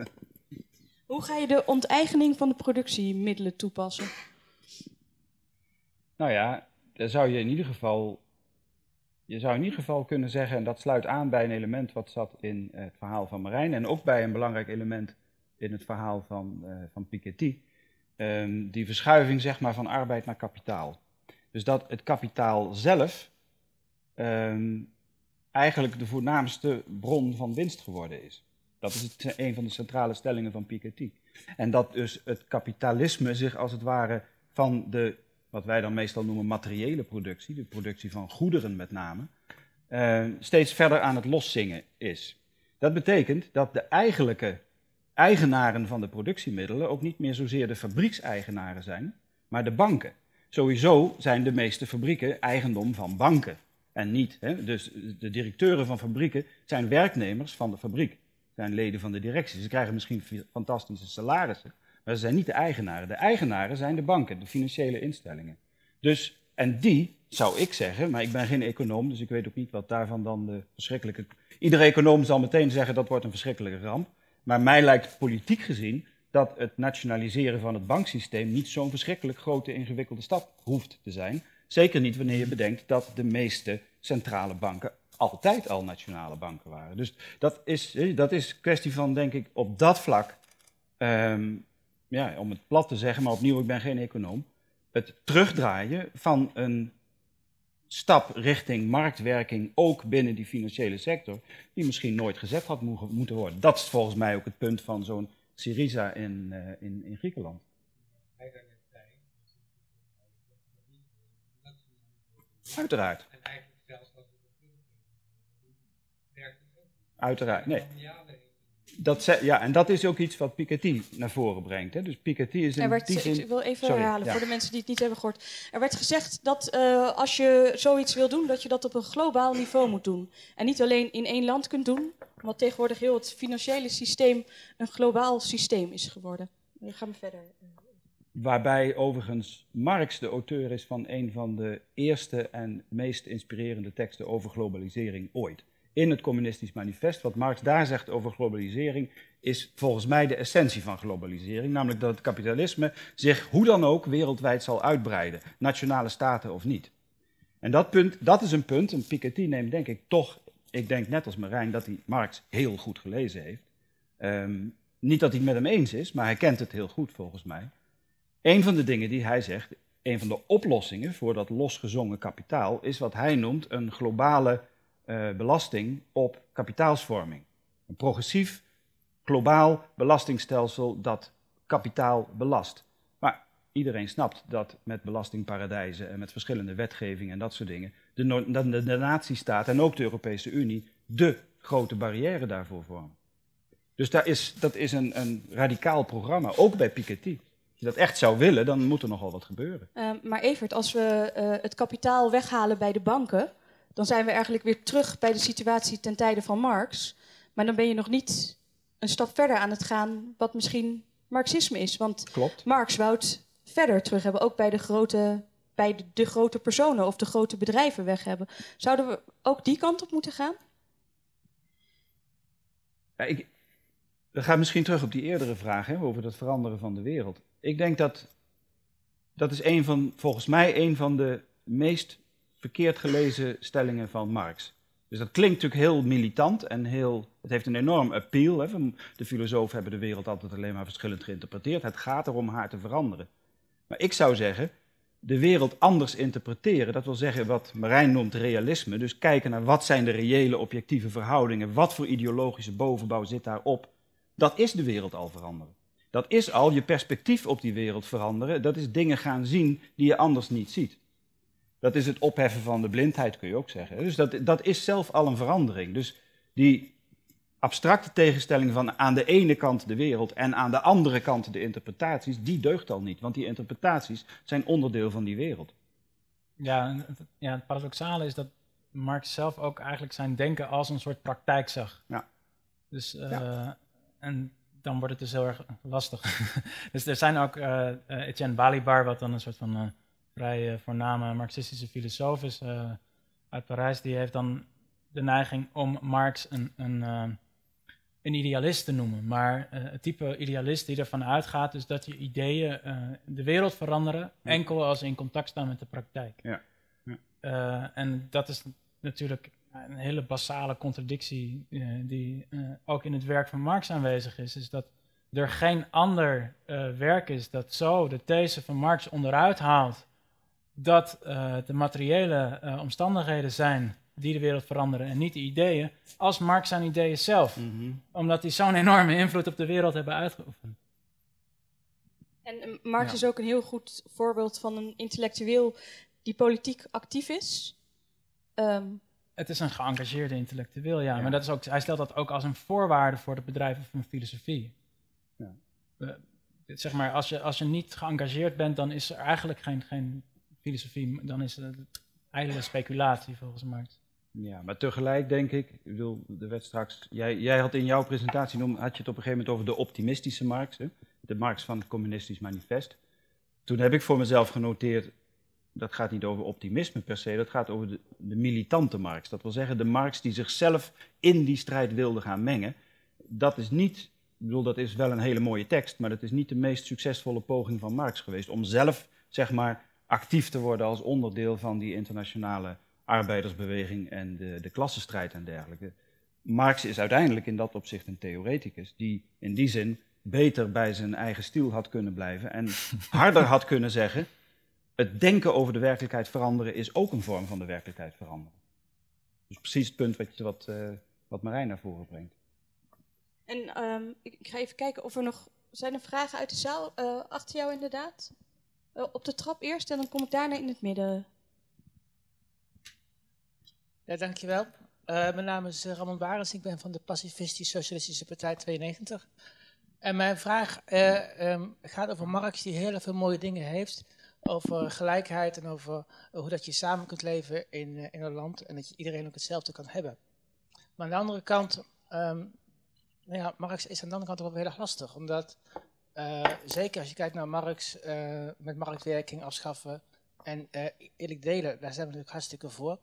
(laughs) hoe ga je de onteigening van de productiemiddelen toepassen? Nou ja, daar zou je in ieder geval je zou in ieder geval kunnen zeggen, en dat sluit aan bij een element wat zat in eh, het verhaal van Marijn en ook bij een belangrijk element in het verhaal van, uh, van Piketty, ehm, die verschuiving zeg maar, van arbeid naar kapitaal. Dus dat het kapitaal zelf ehm, eigenlijk de voornaamste bron van winst geworden is. Dat is het, een van de centrale stellingen van Piketty. En dat dus het kapitalisme zich als het ware van de wat wij dan meestal noemen materiële productie, de productie van goederen met name, eh, steeds verder aan het lossingen is. Dat betekent dat de eigenlijke eigenaren van de productiemiddelen ook niet meer zozeer de fabriekseigenaren zijn, maar de banken. Sowieso zijn de meeste fabrieken eigendom van banken en niet. Hè? Dus de directeuren van fabrieken zijn werknemers van de fabriek, zijn leden van de directie. Ze krijgen misschien fantastische salarissen, maar ze zijn niet de eigenaren. De eigenaren zijn de banken, de financiële instellingen. Dus, en die, zou ik zeggen, maar ik ben geen econoom, dus ik weet ook niet wat daarvan dan de verschrikkelijke... Iedere econoom zal meteen zeggen dat wordt een verschrikkelijke ramp. Maar mij lijkt politiek gezien dat het nationaliseren van het banksysteem niet zo'n verschrikkelijk grote ingewikkelde stap hoeft te zijn. Zeker niet wanneer je bedenkt dat de meeste centrale banken altijd al nationale banken waren. Dus dat is, dat is kwestie van, denk ik, op dat vlak ehm, ja, om het plat te zeggen, maar opnieuw, ik ben geen econoom, het terugdraaien van een stap richting marktwerking, ook binnen die financiële sector, die misschien nooit gezet had moeten worden. Dat is volgens mij ook het punt van zo'n Syriza in, uh, in, in Griekenland. Uiteraard. Uiteraard, nee dat ja, en dat is ook iets wat Piketty naar voren brengt. Hè. Dus Piketty is een werd, Ik wil even herhalen voor de mensen die het niet hebben gehoord. Er werd gezegd dat eh, als je zoiets wil doen, dat je dat op een globaal niveau moet doen. En niet alleen in één land kunt doen, want tegenwoordig heel het financiële systeem een globaal systeem is geworden. We gaan verder. Waarbij overigens Marx de auteur is van een van de eerste en meest inspirerende teksten over globalisering ooit in het communistisch manifest. Wat Marx daar zegt over globalisering is volgens mij de essentie van globalisering, namelijk dat het kapitalisme zich hoe dan ook wereldwijd zal uitbreiden, nationale staten of niet. En dat, punt, dat is een punt, en Piketty neemt denk ik toch, ik denk net als Marijn, dat hij Marx heel goed gelezen heeft. Ehm, niet dat hij het met hem eens is, maar hij kent het heel goed volgens mij. Een van de dingen die hij zegt, een van de oplossingen voor dat losgezongen kapitaal, is wat hij noemt een globale eh, belasting op kapitaalsvorming. Een progressief, globaal belastingstelsel dat kapitaal belast. Maar iedereen snapt dat met belastingparadijzen en met verschillende wetgevingen en dat soort dingen, de, de, natiestaat en ook de Europese Unie de grote barrière daarvoor vormen. Dus daar is, dat is een, een radicaal programma, ook bij Piketty. Als je dat echt zou willen, dan moet er nogal wat gebeuren. Eh, maar Evert, als we eh, het kapitaal weghalen bij de banken, dan zijn we eigenlijk weer terug bij de situatie ten tijde van Marx. Maar dan ben je nog niet een stap verder aan het gaan, wat misschien Marxisme is. Want Marx wou het verder terug hebben, ook bij de grote bij de, de, grote personen of de grote bedrijven weg hebben. Zouden we ook die kant op moeten gaan? Ja, ik, dat gaat misschien terug op die eerdere vraag hè, over het veranderen van de wereld. Ik denk dat dat is een van, volgens mij een van de meest verkeerd gelezen stellingen van Marx. Dus dat klinkt natuurlijk heel militant en heel. Het heeft een enorm appeal. Hè? De filosofen hebben de wereld altijd alleen maar verschillend geïnterpreteerd. Het gaat erom haar te veranderen. Maar ik zou zeggen, de wereld anders interpreteren. Dat wil zeggen wat Marijn noemt realisme. Dus kijken naar wat zijn de reële objectieve verhoudingen. Wat voor ideologische bovenbouw zit daarop. Dat is de wereld al veranderen. Dat is al je perspectief op die wereld veranderen. Dat is dingen gaan zien die je anders niet ziet. Dat is het opheffen van de blindheid, kun je ook zeggen. Dus dat, dat is zelf al een verandering. Dus die abstracte tegenstelling van aan de ene kant de wereld en aan de andere kant de interpretaties, die deugt al niet. Want die interpretaties zijn onderdeel van die wereld. Ja, het, ja, het paradoxale is dat Marx zelf ook eigenlijk zijn denken als een soort praktijk zag. Ja. Dus, eh, en dan wordt het dus heel erg lastig. (laughs) dus er zijn ook uh, Etienne Balibar, wat dan een soort van vrij eh, voorname marxistische filosoof is eh, uit Parijs, die heeft dan de neiging om Marx een, een, eh, een idealist te noemen. Maar het type idealist die ervan uitgaat, is dat je ideeën de wereld veranderen, enkel als ze in contact staan met de praktijk. Ja. ja. en dat is natuurlijk een hele basale contradictie die ook in het werk van Marx aanwezig is, is dat er geen ander werk is dat zo de these van Marx onderuit haalt dat eh, de materiële eh, omstandigheden zijn die de wereld veranderen en niet de ideeën, als Marx zijn ideeën zelf. Mhm. Omdat die zo'n enorme invloed op de wereld hebben uitgeoefend. En eh, Marx is ook een heel goed voorbeeld van een intellectueel die politiek actief is. Ehm, het is een geëngageerde intellectueel, ja. Maar dat is ook, hij stelt dat ook als een voorwaarde voor het bedrijven van filosofie. Ja. zeg maar, als je, als je niet geëngageerd bent, dan is er eigenlijk geen, geen filosofie, dan is het eigenlijk speculatie volgens Marx. Ja, maar tegelijk denk ik, ik bedoel, wet straks, jij, jij had in jouw presentatie, noem, had je het op een gegeven moment over de optimistische Marx, hè? de Marx van het Communistisch Manifest. Toen heb ik voor mezelf genoteerd, dat gaat niet over optimisme per se, dat gaat over de, de militante Marx. Dat wil zeggen, de Marx die zichzelf in die strijd wilde gaan mengen. Dat is niet, ik bedoel, dat is wel een hele mooie tekst, maar dat is niet de meest succesvolle poging van Marx geweest, om zelf, zeg maar, actief te worden als onderdeel van die internationale arbeidersbeweging en de, de klassenstrijd en dergelijke. Marx is uiteindelijk in dat opzicht een theoreticus, die in die zin beter bij zijn eigen stiel had kunnen blijven en (laughs) harder had kunnen zeggen: het denken over de werkelijkheid veranderen is ook een vorm van de werkelijkheid veranderen. Dus precies het punt wat, wat, eh, wat Marijn naar voren brengt. En ehm, ik ga even kijken of er nog. Zijn er vragen uit de zaal eh, achter jou, inderdaad? Oh, op de trap eerst en dan kom ik daarna in het midden. Ja, dankjewel. Uh, mijn naam is eh, Ramon Barens, ik ben van de Pacifistische Socialistische Partij 92. En mijn vraag eh, ehm, gaat over Marx, die heel veel mooie dingen heeft. Over gelijkheid en over hoe dat je samen kunt leven in, in een land en dat je iedereen ook hetzelfde kan hebben. Maar aan de andere kant, ehm, nou ja, Marx is aan de andere kant ook wel heel erg lastig, omdat eh, zeker als je kijkt naar Marx, eh, met marktwerking afschaffen en eh, eerlijk delen, daar zijn we natuurlijk hartstikke voor.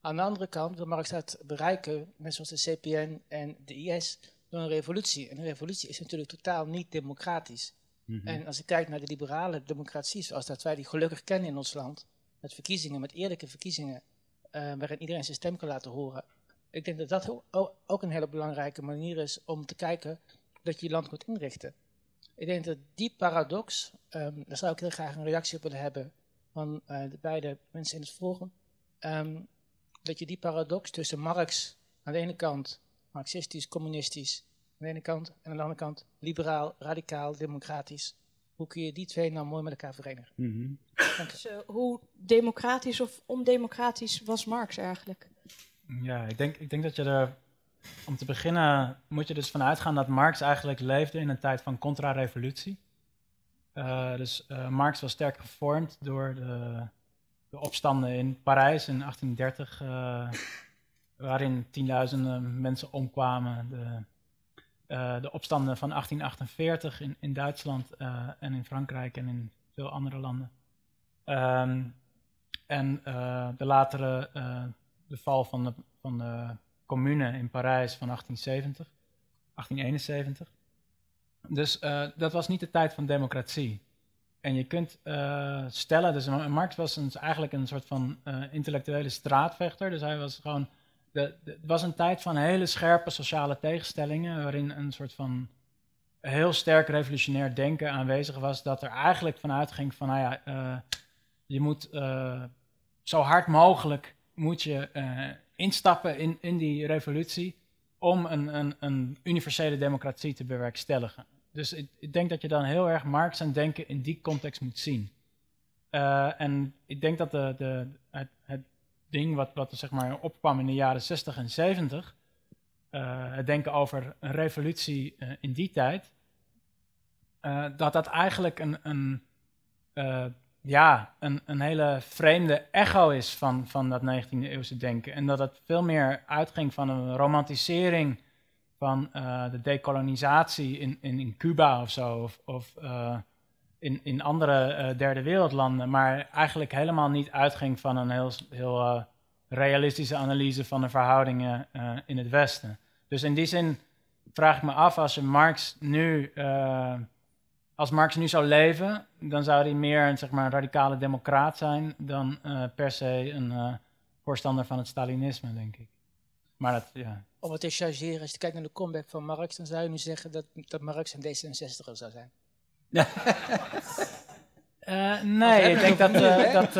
Aan de andere kant wil Marx dat bereiken, net zoals de CPN en de IS, door een revolutie. En een revolutie is natuurlijk totaal niet democratisch. Mhm. En als ik kijk naar de liberale democratie, zoals dat wij die gelukkig kennen in ons land, met verkiezingen, met eerlijke verkiezingen, waarin iedereen zijn stem kan laten horen. Ik denk dat dat ook een hele belangrijke manier is om te kijken dat je je land moet inrichten. Ik denk dat die paradox, ehm, daar zou ik heel graag een reactie op willen hebben van eh, de beide mensen in het forum. Ehm, dat je die paradox tussen Marx aan de ene kant, marxistisch, communistisch, aan de ene kant, en aan de andere kant, liberaal, radicaal, democratisch. Hoe kun je die twee nou mooi met elkaar verenigen? Mhm. Dus, eh, hoe democratisch of ondemocratisch was Marx eigenlijk? Ja, ik denk, ik denk dat je daar om te beginnen moet je dus vanuit gaan dat Marx eigenlijk leefde in een tijd van contra-revolutie. Eh, dus eh, Marx was sterk gevormd door de, de opstanden in Parijs in 1830, eh, waarin tienduizenden mensen omkwamen. De, de opstanden van 1848 in, in Duitsland en in Frankrijk en in veel andere landen. Ehm, en de latere de val van de, van de commune in Parijs van 1870, 1871. Dus eh, dat was niet de tijd van democratie. En je kunt eh, stellen, dus eh, Marx was een, eigenlijk een soort van intellectuele straatvechter. Dus hij was gewoon. het was een tijd van hele scherpe sociale tegenstellingen, waarin een soort van heel sterk revolutionair denken aanwezig was. Dat er eigenlijk vanuit ging van, nou ja, je moet zo hard mogelijk moet je instappen in, in die revolutie om een, een, een universele democratie te bewerkstelligen. Dus ik, denk dat je dan heel erg Marx en denken in die context moet zien. Eh, en ik denk dat de, de, het, het ding wat, wat er zeg maar opkwam in de jaren 60 en 70, eh, het denken over een revolutie eh, in die tijd, dat dat eigenlijk een, een ja, een, een hele vreemde echo is van, van dat 19e-eeuwse denken. En dat het veel meer uitging van een romantisering van eh, de decolonisatie in, in, in Cuba of zo, of, of eh, in, in andere uh, derde wereldlanden, maar eigenlijk helemaal niet uitging van een heel, heel realistische analyse van de verhoudingen in het Westen. Dus in die zin vraag ik me af, als je Marx nu als Marx nu zou leven, dan zou hij meer een zeg maar, radicale democraat zijn dan eh, per se een eh, voorstander van het Stalinisme, denk ik. Maar dat, ja. Om het te chargeren, als je kijkt naar de comeback van Marx, dan zou je nu zeggen dat, dat Marx een D66er zou zijn. (laughs) Eh, nee, ik denk dat... dat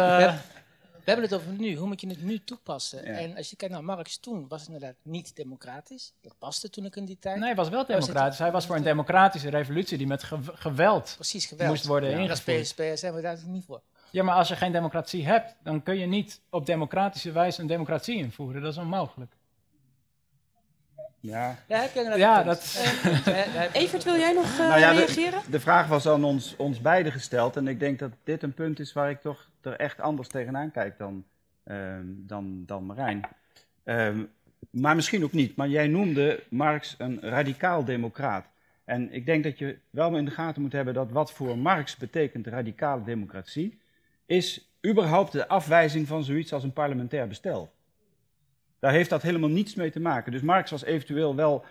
we hebben het over nu, hoe moet je het nu toepassen? En als je kijkt naar Marx toen, was het inderdaad niet democratisch. Dat paste toen ik in die tijd. Nee, hij was wel democratisch. Hij was voor een democratische revolutie die met geweld, Precies, geweld. moest worden ja. ingevoerd. PSP is zijn we niet voor. Ja, maar als je geen democratie hebt, dan kun je niet op democratische wijze een democratie invoeren. Dat is onmogelijk. Ja, ja, dat... Eh, Evert, wil jij nog eh, nou ja, reageren? De, vraag was aan ons, ons beiden gesteld. En ik denk dat dit een punt is waar ik toch er echt anders tegenaan kijk dan, ehm, dan, dan Marijn. Ehm, maar misschien ook niet. Maar jij noemde Marx een radicaal democraat. En ik denk dat je wel in de gaten moet hebben dat wat voor Marx betekent radicale democratie, is überhaupt de afwijzing van zoiets als een parlementair bestel. Daar heeft dat helemaal niets mee te maken. Dus Marx was eventueel wel,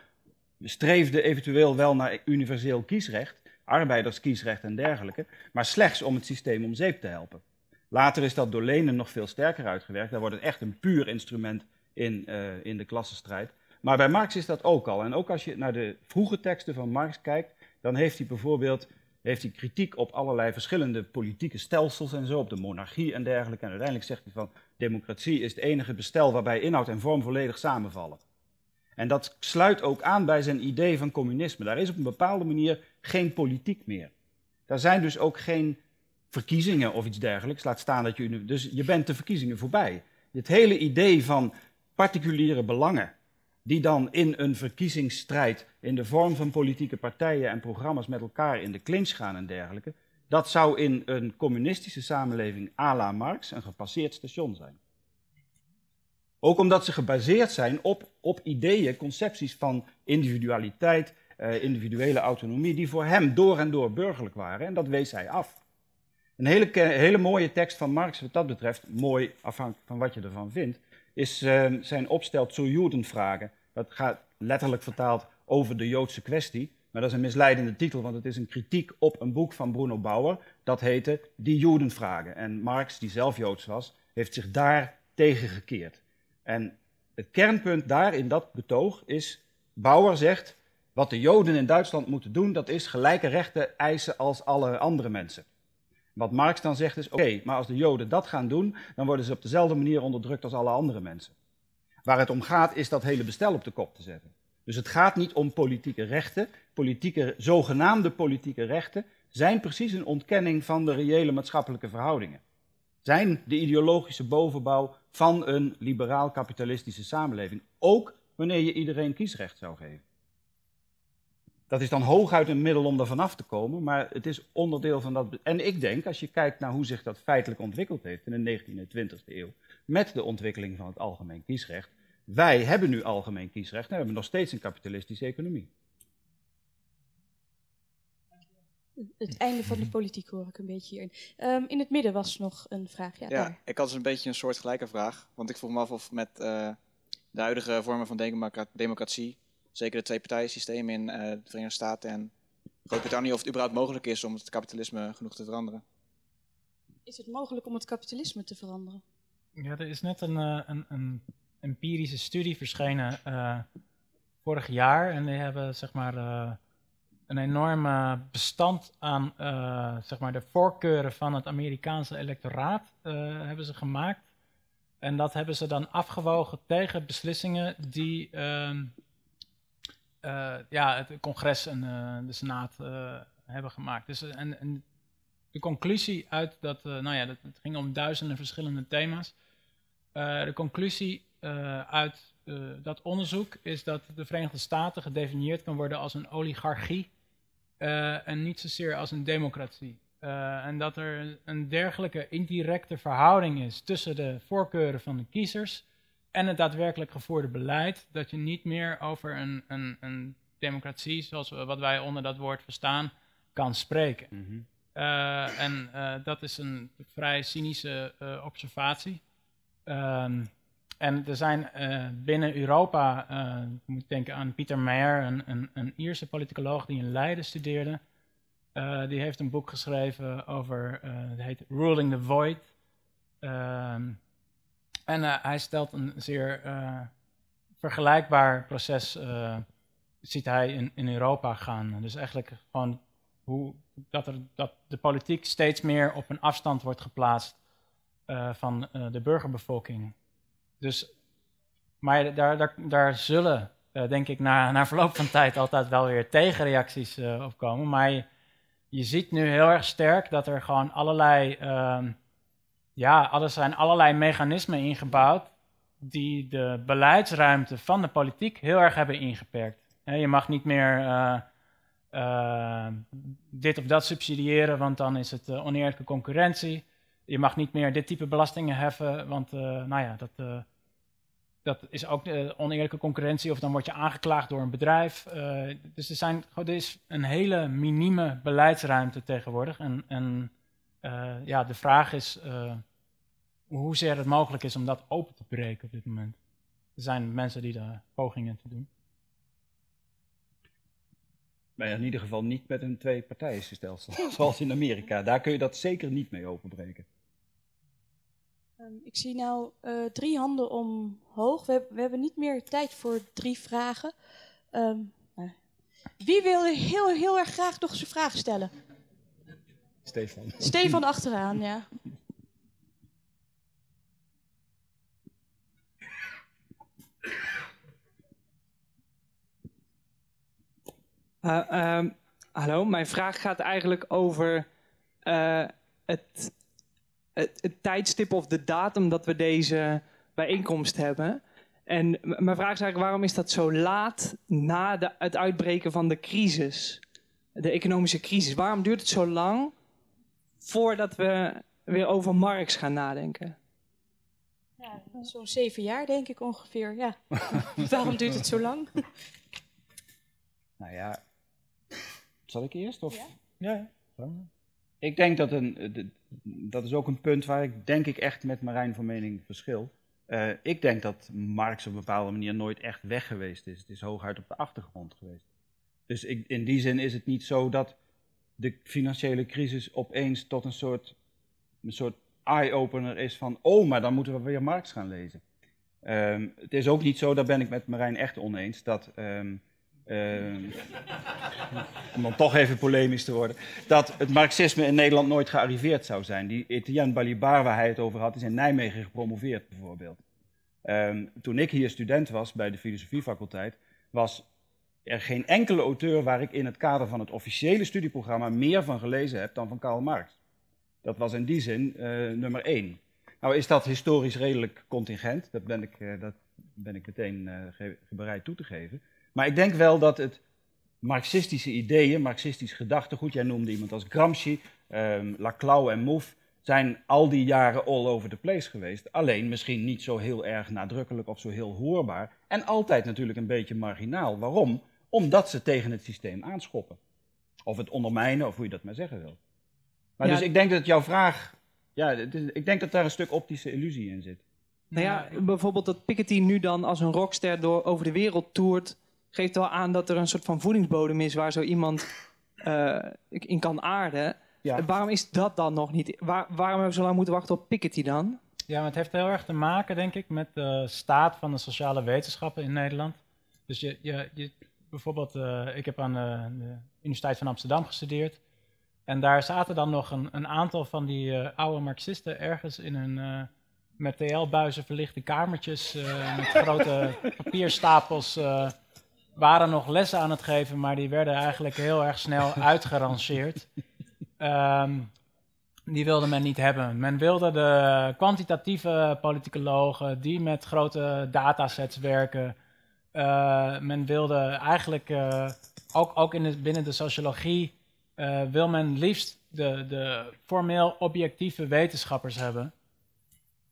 streefde eventueel wel naar universeel kiesrecht, arbeiderskiesrecht en dergelijke, maar slechts om het systeem om zeep te helpen. Later is dat door Lenin nog veel sterker uitgewerkt. Daar wordt het echt een puur instrument in, eh, in de klassenstrijd. Maar bij Marx is dat ook al. En ook als je naar de vroege teksten van Marx kijkt, dan heeft hij bijvoorbeeld heeft hij kritiek op allerlei verschillende politieke stelsels en zo, op de monarchie en dergelijke. En uiteindelijk zegt hij van, democratie is het enige bestel waarbij inhoud en vorm volledig samenvallen. En dat sluit ook aan bij zijn idee van communisme. Daar is op een bepaalde manier geen politiek meer. Daar zijn dus ook geen verkiezingen of iets dergelijks. Laat staan dat je. Dus je bent de verkiezingen voorbij. Het hele idee van particuliere belangen die dan in een verkiezingsstrijd in de vorm van politieke partijen en programma's met elkaar in de clinch gaan en dergelijke, dat zou in een communistische samenleving à la Marx een gepasseerd station zijn. Ook omdat ze gebaseerd zijn op, op ideeën, concepties van individualiteit, eh, individuele autonomie, die voor hem door en door burgerlijk waren. En dat wees hij af. Een hele, hele mooie tekst van Marx wat dat betreft, mooi afhankelijk van wat je ervan vindt, is ehm, zijn opstel zu Jodenvragen'. Dat gaat letterlijk vertaald over de Joodse kwestie. Maar dat is een misleidende titel, want het is een kritiek op een boek van Bruno Bauer. Dat heette Die Jodenvragen'. En Marx, die zelf Joods was, heeft zich daar tegengekeerd. En het kernpunt daar in dat betoog is: Bauer zegt. Wat de Joden in Duitsland moeten doen, dat is gelijke rechten eisen als alle andere mensen. Wat Marx dan zegt is, oké, maar als de Joden dat gaan doen, dan worden ze op dezelfde manier onderdrukt als alle andere mensen. Waar het om gaat is dat hele bestel op de kop te zetten. Dus het gaat niet om politieke rechten. Politieke, zogenaamde politieke rechten zijn precies een ontkenning van de reële maatschappelijke verhoudingen. Zijn de ideologische bovenbouw van een liberaal-kapitalistische samenleving. Ook wanneer je iedereen kiesrecht zou geven. Dat is dan hooguit een middel om er vanaf te komen, maar het is onderdeel van dat. En ik denk, als je kijkt naar hoe zich dat feitelijk ontwikkeld heeft in de 19e en 20e eeuw, met de ontwikkeling van het algemeen kiesrecht, wij hebben nu algemeen kiesrecht en we hebben nog steeds een kapitalistische economie. Het einde van de mhm. politiek hoor ik een beetje hierin. Um, in het midden was nog een vraag. Ja, ja ik had dus een beetje een soort gelijke vraag. Want ik vroeg me af of met uh, de huidige vormen van democratie zeker het twee-partijen-systeem in eh, de Verenigde Staten en Groot-Brittannië, of het überhaupt mogelijk is om het kapitalisme genoeg te veranderen. Is het mogelijk om het kapitalisme te veranderen? Ja, er is net een, eh, een, een empirische studie verschenen eh, vorig jaar. En die hebben zeg maar, een enorme bestand aan zeg maar de voorkeuren van het Amerikaanse electoraat hebben ze gemaakt. En dat hebben ze dan afgewogen tegen beslissingen die ehm, eh, ja, het congres en eh, de Senaat eh, hebben gemaakt. Dus, en, de conclusie uit dat, nou ja, dat, het ging om duizenden verschillende thema's. de conclusie uit dat onderzoek is dat de Verenigde Staten gedefinieerd kan worden als een oligarchie en niet zozeer als een democratie. en dat er een dergelijke indirecte verhouding is tussen de voorkeuren van de kiezers en het daadwerkelijk gevoerde beleid, dat je niet meer over een, een, een democratie, zoals we, wat wij onder dat woord verstaan, kan spreken. Mhm. Eh, en eh, dat is een vrij cynische eh, observatie. Ehm, en er zijn binnen Europa, ik moet denken aan Pieter Meyer, een, een, een, Ierse politicoloog die in Leiden studeerde. die heeft een boek geschreven over, het heet Ruling the Void. Um, en eh, hij stelt een zeer eh, vergelijkbaar proces, eh, ziet hij in, in Europa gaan. Dus eigenlijk gewoon hoe dat, er, dat de politiek steeds meer op een afstand wordt geplaatst van de burgerbevolking. Dus, maar daar, daar, daar zullen, denk ik, na, na verloop van tijd altijd wel weer tegenreacties op komen. Maar je, je ziet nu heel erg sterk dat er gewoon allerlei ehm, ja, er zijn allerlei mechanismen ingebouwd die de beleidsruimte van de politiek heel erg hebben ingeperkt. Je mag niet meer eh, eh, dit of dat subsidiëren, want dan is het eh, oneerlijke concurrentie. Je mag niet meer dit type belastingen heffen, want nou ja, dat, dat is ook oneerlijke concurrentie, of dan word je aangeklaagd door een bedrijf. dus er, zijn, er is een hele minieme beleidsruimte tegenwoordig. En, en ja, de vraag is hoezeer het mogelijk is om dat open te breken op dit moment. Er zijn mensen die daar pogingen te doen. Maar nou in ieder geval niet met een twee-partijenstelsel, (laughs) zoals in Amerika. Daar kun je dat zeker niet mee openbreken. Ehm, ik zie nou eh, drie handen omhoog. We, we, hebben niet meer tijd voor drie vragen. Ehm, eh, wie wil heel, heel erg graag nog zijn vraag stellen? Stefan. Stefan achteraan, ja. Eh, ehm, hallo, mijn vraag gaat eigenlijk over eh, het, het, het, tijdstip of de datum dat we deze bijeenkomst hebben. En mijn vraag is eigenlijk, waarom is dat zo laat na de, het uitbreken van de crisis? De economische crisis. Waarom duurt het zo lang voordat we weer over Marx gaan nadenken? Ja, zo'n zeven jaar denk ik ongeveer, ja. (laughs) waarom duurt het zo lang? Nou ja, zal ik eerst? Of? Ja. ja, Ik denk dat een, eh, dat is ook een punt waar ik denk ik echt met Marijn van mening verschil. Eh, ik denk dat Marx op een bepaalde manier nooit echt weg geweest is. Het is hooguit op de achtergrond geweest. Dus ik, in die zin is het niet zo dat de financiële crisis opeens tot een soort, een soort eye-opener is van, oh, maar dan moeten we weer Marx gaan lezen. Ehm, het is ook niet zo, daar ben ik met Marijn echt oneens, dat ehm, Ehm, om dan toch even polemisch te worden, dat het marxisme in Nederland nooit gearriveerd zou zijn. Die Etienne Balibar waar hij het over had, is in Nijmegen gepromoveerd bijvoorbeeld. Ehm, toen ik hier student was bij de filosofiefaculteit, was er geen enkele auteur waar ik in het kader van het officiële studieprogramma meer van gelezen heb dan van Karl Marx. Dat was in die zin eh, nummer één. Nou is dat historisch redelijk contingent, dat ben ik, eh, dat ben ik meteen eh, bereid toe te geven. Maar ik denk wel dat het marxistische ideeën, marxistisch gedachtegoed, jij noemde iemand als Gramsci, ehm, Laclau en Mouffe, zijn al die jaren all over the place geweest. Alleen misschien niet zo heel erg nadrukkelijk of zo heel hoorbaar. En altijd natuurlijk een beetje marginaal. Waarom? Omdat ze tegen het systeem aanschoppen. Of het ondermijnen, of hoe je dat maar zeggen wil. Maar dus ik denk dat jouw vraag. Ja, ik denk dat daar een stuk optische illusie in zit. Nou ja, bijvoorbeeld dat Piketty nu dan als een rockster door over de wereld toert geeft wel aan dat er een soort van voedingsbodem is waar zo iemand eh, in kan aarden. Waarom is dat dan nog niet? waarom hebben we zo lang moeten wachten op Piketty dan? Ja, maar het heeft heel erg te maken, denk ik, met de staat van de sociale wetenschappen in Nederland. Dus je, je, je bijvoorbeeld, eh, ik heb aan de, de, Universiteit van Amsterdam gestudeerd. En daar zaten dan nog een, een aantal van die eh, oude Marxisten ergens in hun met TL-buizen verlichte kamertjes, met grote (laughs) papierstapels waren nog lessen aan het geven, maar die werden eigenlijk heel erg snel (laughs) uitgeranceerd. Ehm, die wilde men niet hebben. Men wilde de kwantitatieve politicologen die met grote datasets werken. Eh, men wilde eigenlijk eh, ook, ook in binnen de sociologie eh, wil men liefst de, de formeel objectieve wetenschappers hebben.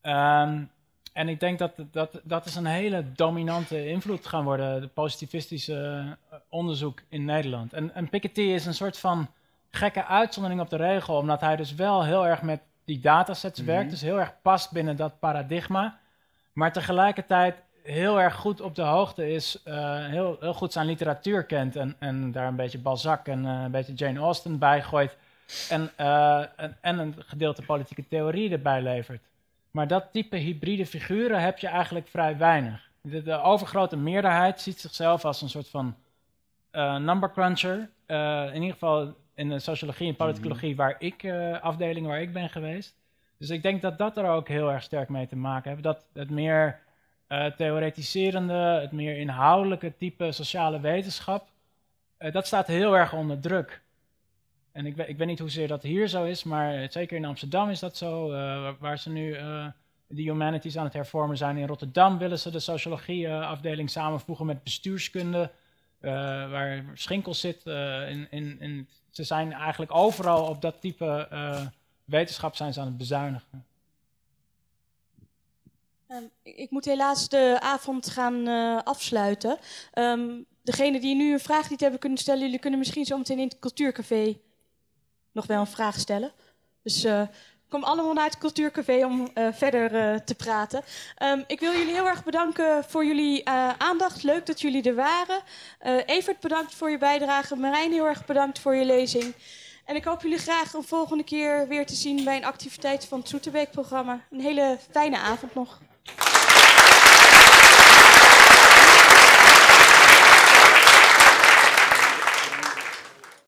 Um, en ik denk dat, dat dat is een hele dominante invloed gaan worden, de positivistische eh, onderzoek in Nederland. En, en Piketty is een soort van gekke uitzondering op de regel, omdat hij dus wel heel erg met die datasets mhm. werkt, dus heel erg past binnen dat paradigma, maar tegelijkertijd heel erg goed op de hoogte is, eh, heel, heel goed zijn literatuur kent en, en daar een beetje Balzac en eh, een beetje Jane Austen bij gooit en, en, en een gedeelte politieke theorie erbij levert. Maar dat type hybride figuren heb je eigenlijk vrij weinig. De, de overgrote meerderheid ziet zichzelf als een soort van uh, number cruncher. Eh, in ieder geval in de sociologie en politicologie mhm. waar ik, eh, afdeling waar ik ben geweest. Dus ik denk dat dat er ook heel erg sterk mee te maken heeft. Dat het meer theoretiserende, het meer inhoudelijke type sociale wetenschap, dat staat heel erg onder druk. En ik, ik weet niet hoezeer dat hier zo is, maar eh, zeker in Amsterdam is dat zo, eh, waar ze nu uh, eh, de humanities aan het hervormen zijn. In Rotterdam willen ze de sociologieafdeling samenvoegen met bestuurskunde, waar Schinkel zit. In, in, in, ze zijn eigenlijk overal op dat type wetenschap zijn ze aan het bezuinigen. Ehm, ik moet helaas de avond gaan afsluiten. Um, degene die nu een vraag niet hebben kunnen stellen, jullie kunnen misschien zo meteen in het cultuurcafé nog wel een vraag stellen. Dus eh, kom allemaal naar het Cultuurcafé om eh, verder eh, te praten. Ehm, ik wil jullie heel erg bedanken voor jullie aandacht. Leuk dat jullie er waren. Evert, bedankt voor je bijdrage. Marijn, heel erg bedankt voor je lezing. En ik hoop jullie graag een volgende keer weer te zien bij een activiteit van het Zoeterweekprogramma. Een hele fijne avond nog.